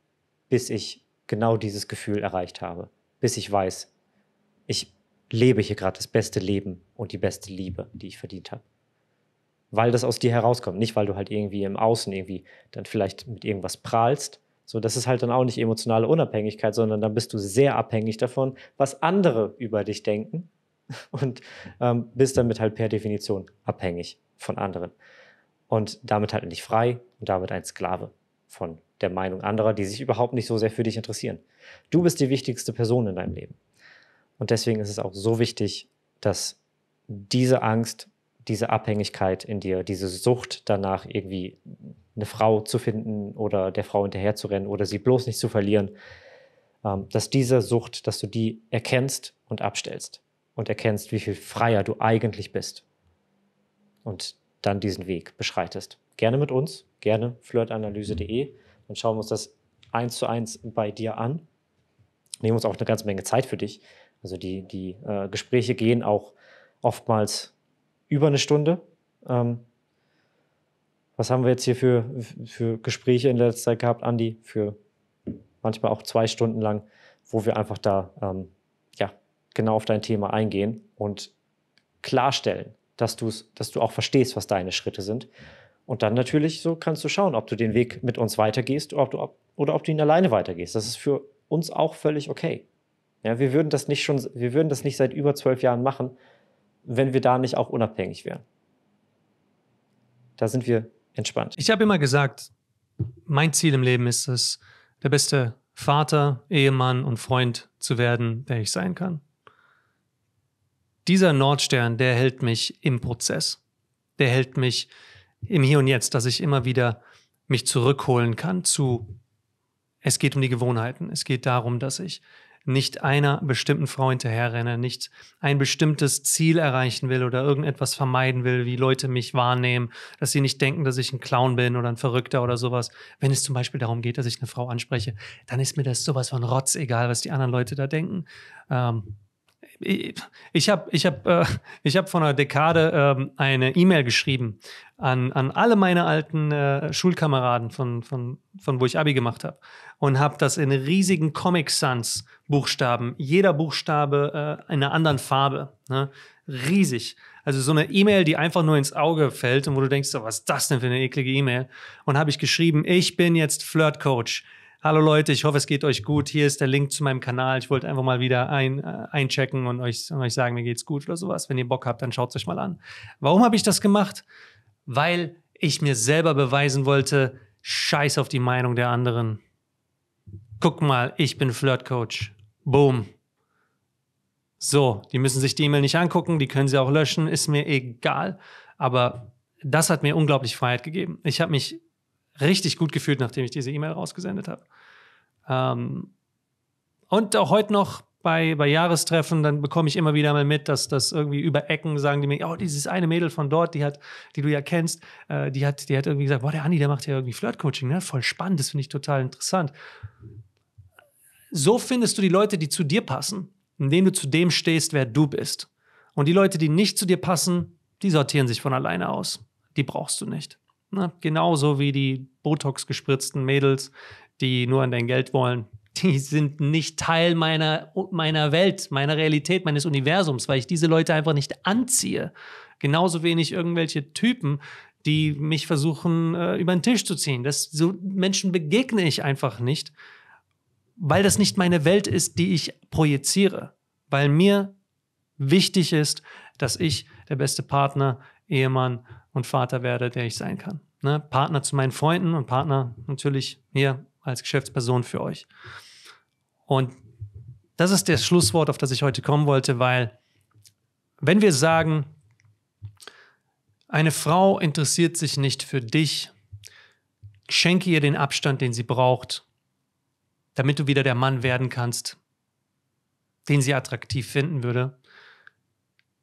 bis ich genau dieses Gefühl erreicht habe, bis ich weiß, ich lebe hier gerade das beste Leben und die beste Liebe, die ich verdient habe. Weil das aus dir herauskommt, nicht weil du halt irgendwie im Außen irgendwie dann vielleicht mit irgendwas prahlst. So, das ist halt dann auch nicht emotionale Unabhängigkeit, sondern dann bist du sehr abhängig davon, was andere über dich denken und ähm, bist damit halt per Definition abhängig von anderen. Und damit halt nicht frei und damit ein Sklave von der Meinung anderer, die sich überhaupt nicht so sehr für dich interessieren. Du bist die wichtigste Person in deinem Leben. Und deswegen ist es auch so wichtig, dass diese Angst, diese Abhängigkeit in dir, diese Sucht danach irgendwie eine Frau zu finden oder der Frau hinterher zu rennen oder sie bloß nicht zu verlieren, ähm, dass diese Sucht, dass du die erkennst und abstellst und erkennst, wie viel freier du eigentlich bist und dann diesen Weg beschreitest. Gerne mit uns, gerne flirtanalyse.de. Dann schauen wir uns das eins zu eins bei dir an. Nehmen uns auch eine ganze Menge Zeit für dich, also die, die äh, Gespräche gehen auch oftmals über eine Stunde. Ähm, was haben wir jetzt hier für, für Gespräche in letzter Zeit gehabt, Andi? Für manchmal auch zwei Stunden lang, wo wir einfach da ähm, ja, genau auf dein Thema eingehen und klarstellen, dass, du's, dass du auch verstehst, was deine Schritte sind. Und dann natürlich so kannst du schauen, ob du den Weg mit uns weitergehst oder ob du, ob, oder ob du ihn alleine weitergehst. Das ist für uns auch völlig okay. Ja, wir würden das nicht schon, wir würden das nicht seit über zwölf Jahren machen, wenn wir da nicht auch unabhängig wären. Da sind wir entspannt. Ich habe immer gesagt, mein Ziel im Leben ist es, der beste Vater, Ehemann und Freund zu werden, der ich sein kann. Dieser Nordstern, der hält mich im Prozess. Der hält mich im Hier und Jetzt, dass ich immer wieder mich zurückholen kann zu, es geht um die Gewohnheiten. Es geht darum, dass ich nicht einer bestimmten Frau hinterherrenne, nicht ein bestimmtes Ziel erreichen will oder irgendetwas vermeiden will, wie Leute mich wahrnehmen, dass sie nicht denken, dass ich ein Clown bin oder ein Verrückter oder sowas. Wenn es zum Beispiel darum geht, dass ich eine Frau anspreche, dann ist mir das sowas von Rotz egal, was die anderen Leute da denken. Ähm, ich habe ich hab, äh, ich hab vor einer Dekade ähm, eine E-Mail geschrieben an, an alle meine alten äh, Schulkameraden, von, von, von wo ich Abi gemacht habe. Und habe das in riesigen Comic Sans Buchstaben, jeder Buchstabe äh, in einer anderen Farbe. Ne? Riesig. Also so eine E-Mail, die einfach nur ins Auge fällt und wo du denkst, so, was ist das denn für eine eklige E-Mail? Und habe ich geschrieben, ich bin jetzt Flirt-Coach. Hallo Leute, ich hoffe, es geht euch gut. Hier ist der Link zu meinem Kanal. Ich wollte einfach mal wieder ein, äh, einchecken und euch, und euch sagen, mir geht's gut oder sowas. Wenn ihr Bock habt, dann schaut es euch mal an. Warum habe ich das gemacht? Weil ich mir selber beweisen wollte, scheiß auf die Meinung der anderen. Guck mal, ich bin Flirtcoach. Boom. So, die müssen sich die E-Mail nicht angucken, die können sie auch löschen, ist mir egal. Aber das hat mir unglaublich Freiheit gegeben. Ich habe mich richtig gut gefühlt, nachdem ich diese E-Mail rausgesendet habe. Ähm, und auch heute noch bei, bei Jahrestreffen, dann bekomme ich immer wieder mal mit, dass das irgendwie über Ecken sagen die mir, oh, dieses eine Mädel von dort, die hat, die du ja kennst, äh, die hat, die hat irgendwie gesagt, boah, der Andi, der macht ja irgendwie Flirtcoaching, ne? Voll spannend, das finde ich total interessant. So findest du die Leute, die zu dir passen, indem du zu dem stehst, wer du bist. Und die Leute, die nicht zu dir passen, die sortieren sich von alleine aus. Die brauchst du nicht. Na, ne? genauso wie die Botox gespritzten Mädels, die nur an dein Geld wollen. Die sind nicht Teil meiner, meiner Welt, meiner Realität, meines Universums, weil ich diese Leute einfach nicht anziehe. Genauso wenig irgendwelche Typen, die mich versuchen, äh, über den Tisch zu ziehen. Das, so Menschen begegne ich einfach nicht, weil das nicht meine Welt ist, die ich projiziere. Weil mir wichtig ist, dass ich der beste Partner, Ehemann, und Vater werde, der ich sein kann. Ne? Partner zu meinen Freunden und Partner natürlich mir als Geschäftsperson für euch. Und das ist das Schlusswort, auf das ich heute kommen wollte, weil wenn wir sagen, eine Frau interessiert sich nicht für dich, schenke ihr den Abstand, den sie braucht, damit du wieder der Mann werden kannst, den sie attraktiv finden würde,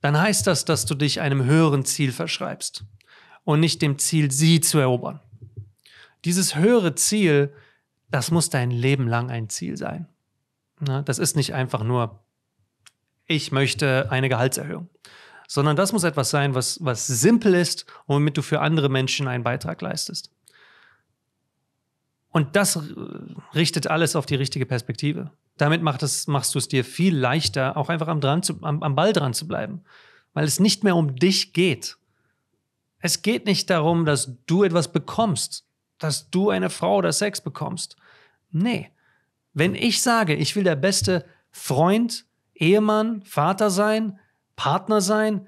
dann heißt das, dass du dich einem höheren Ziel verschreibst und nicht dem Ziel, sie zu erobern. Dieses höhere Ziel, das muss dein Leben lang ein Ziel sein. Das ist nicht einfach nur, ich möchte eine Gehaltserhöhung, sondern das muss etwas sein, was, was simpel ist und womit du für andere Menschen einen Beitrag leistest. Und das richtet alles auf die richtige Perspektive. Damit macht es, machst du es dir viel leichter, auch einfach am, dran zu, am, am Ball dran zu bleiben, weil es nicht mehr um dich geht, es geht nicht darum, dass du etwas bekommst, dass du eine Frau oder Sex bekommst. Nee. Wenn ich sage, ich will der beste Freund, Ehemann, Vater sein, Partner sein,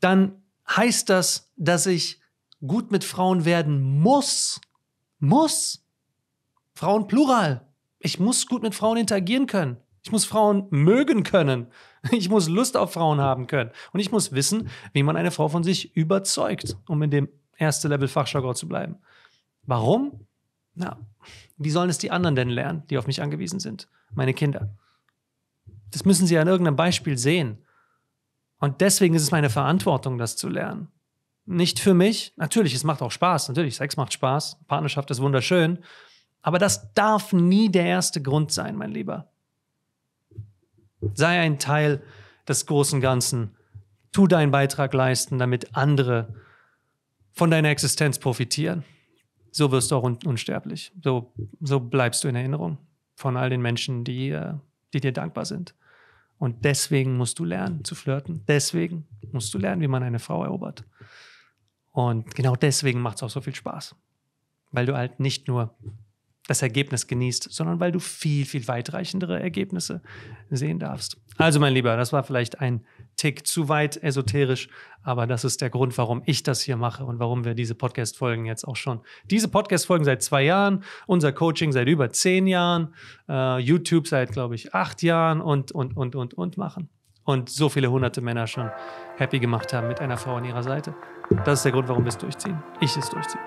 dann heißt das, dass ich gut mit Frauen werden muss. Muss. Frauen plural. Ich muss gut mit Frauen interagieren können. Ich muss Frauen mögen können. Ich muss Lust auf Frauen haben können. Und ich muss wissen, wie man eine Frau von sich überzeugt, um in dem ersten Level Fachjargon zu bleiben. Warum? Na, wie sollen es die anderen denn lernen, die auf mich angewiesen sind? Meine Kinder. Das müssen sie an irgendeinem Beispiel sehen. Und deswegen ist es meine Verantwortung, das zu lernen. Nicht für mich. Natürlich, es macht auch Spaß. Natürlich, Sex macht Spaß. Partnerschaft ist wunderschön. Aber das darf nie der erste Grund sein, mein Lieber. Sei ein Teil des großen Ganzen. Tu deinen Beitrag leisten, damit andere von deiner Existenz profitieren. So wirst du auch un unsterblich. So, so bleibst du in Erinnerung von all den Menschen, die, äh, die dir dankbar sind. Und deswegen musst du lernen zu flirten. Deswegen musst du lernen, wie man eine Frau erobert. Und genau deswegen macht es auch so viel Spaß. Weil du halt nicht nur das Ergebnis genießt, sondern weil du viel, viel weitreichendere Ergebnisse sehen darfst. Also, mein Lieber, das war vielleicht ein Tick zu weit esoterisch, aber das ist der Grund, warum ich das hier mache und warum wir diese Podcast-Folgen jetzt auch schon. Diese Podcast-Folgen seit zwei Jahren, unser Coaching seit über zehn Jahren, äh, YouTube seit, glaube ich, acht Jahren und, und, und, und, und machen. Und so viele hunderte Männer schon happy gemacht haben mit einer Frau an ihrer Seite. Das ist der Grund, warum wir es durchziehen. Ich es durchziehe.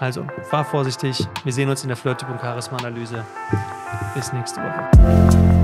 Also, fahr vorsichtig. Wir sehen uns in der Flirt-Typ- und Charisma-Analyse. Bis nächste Woche.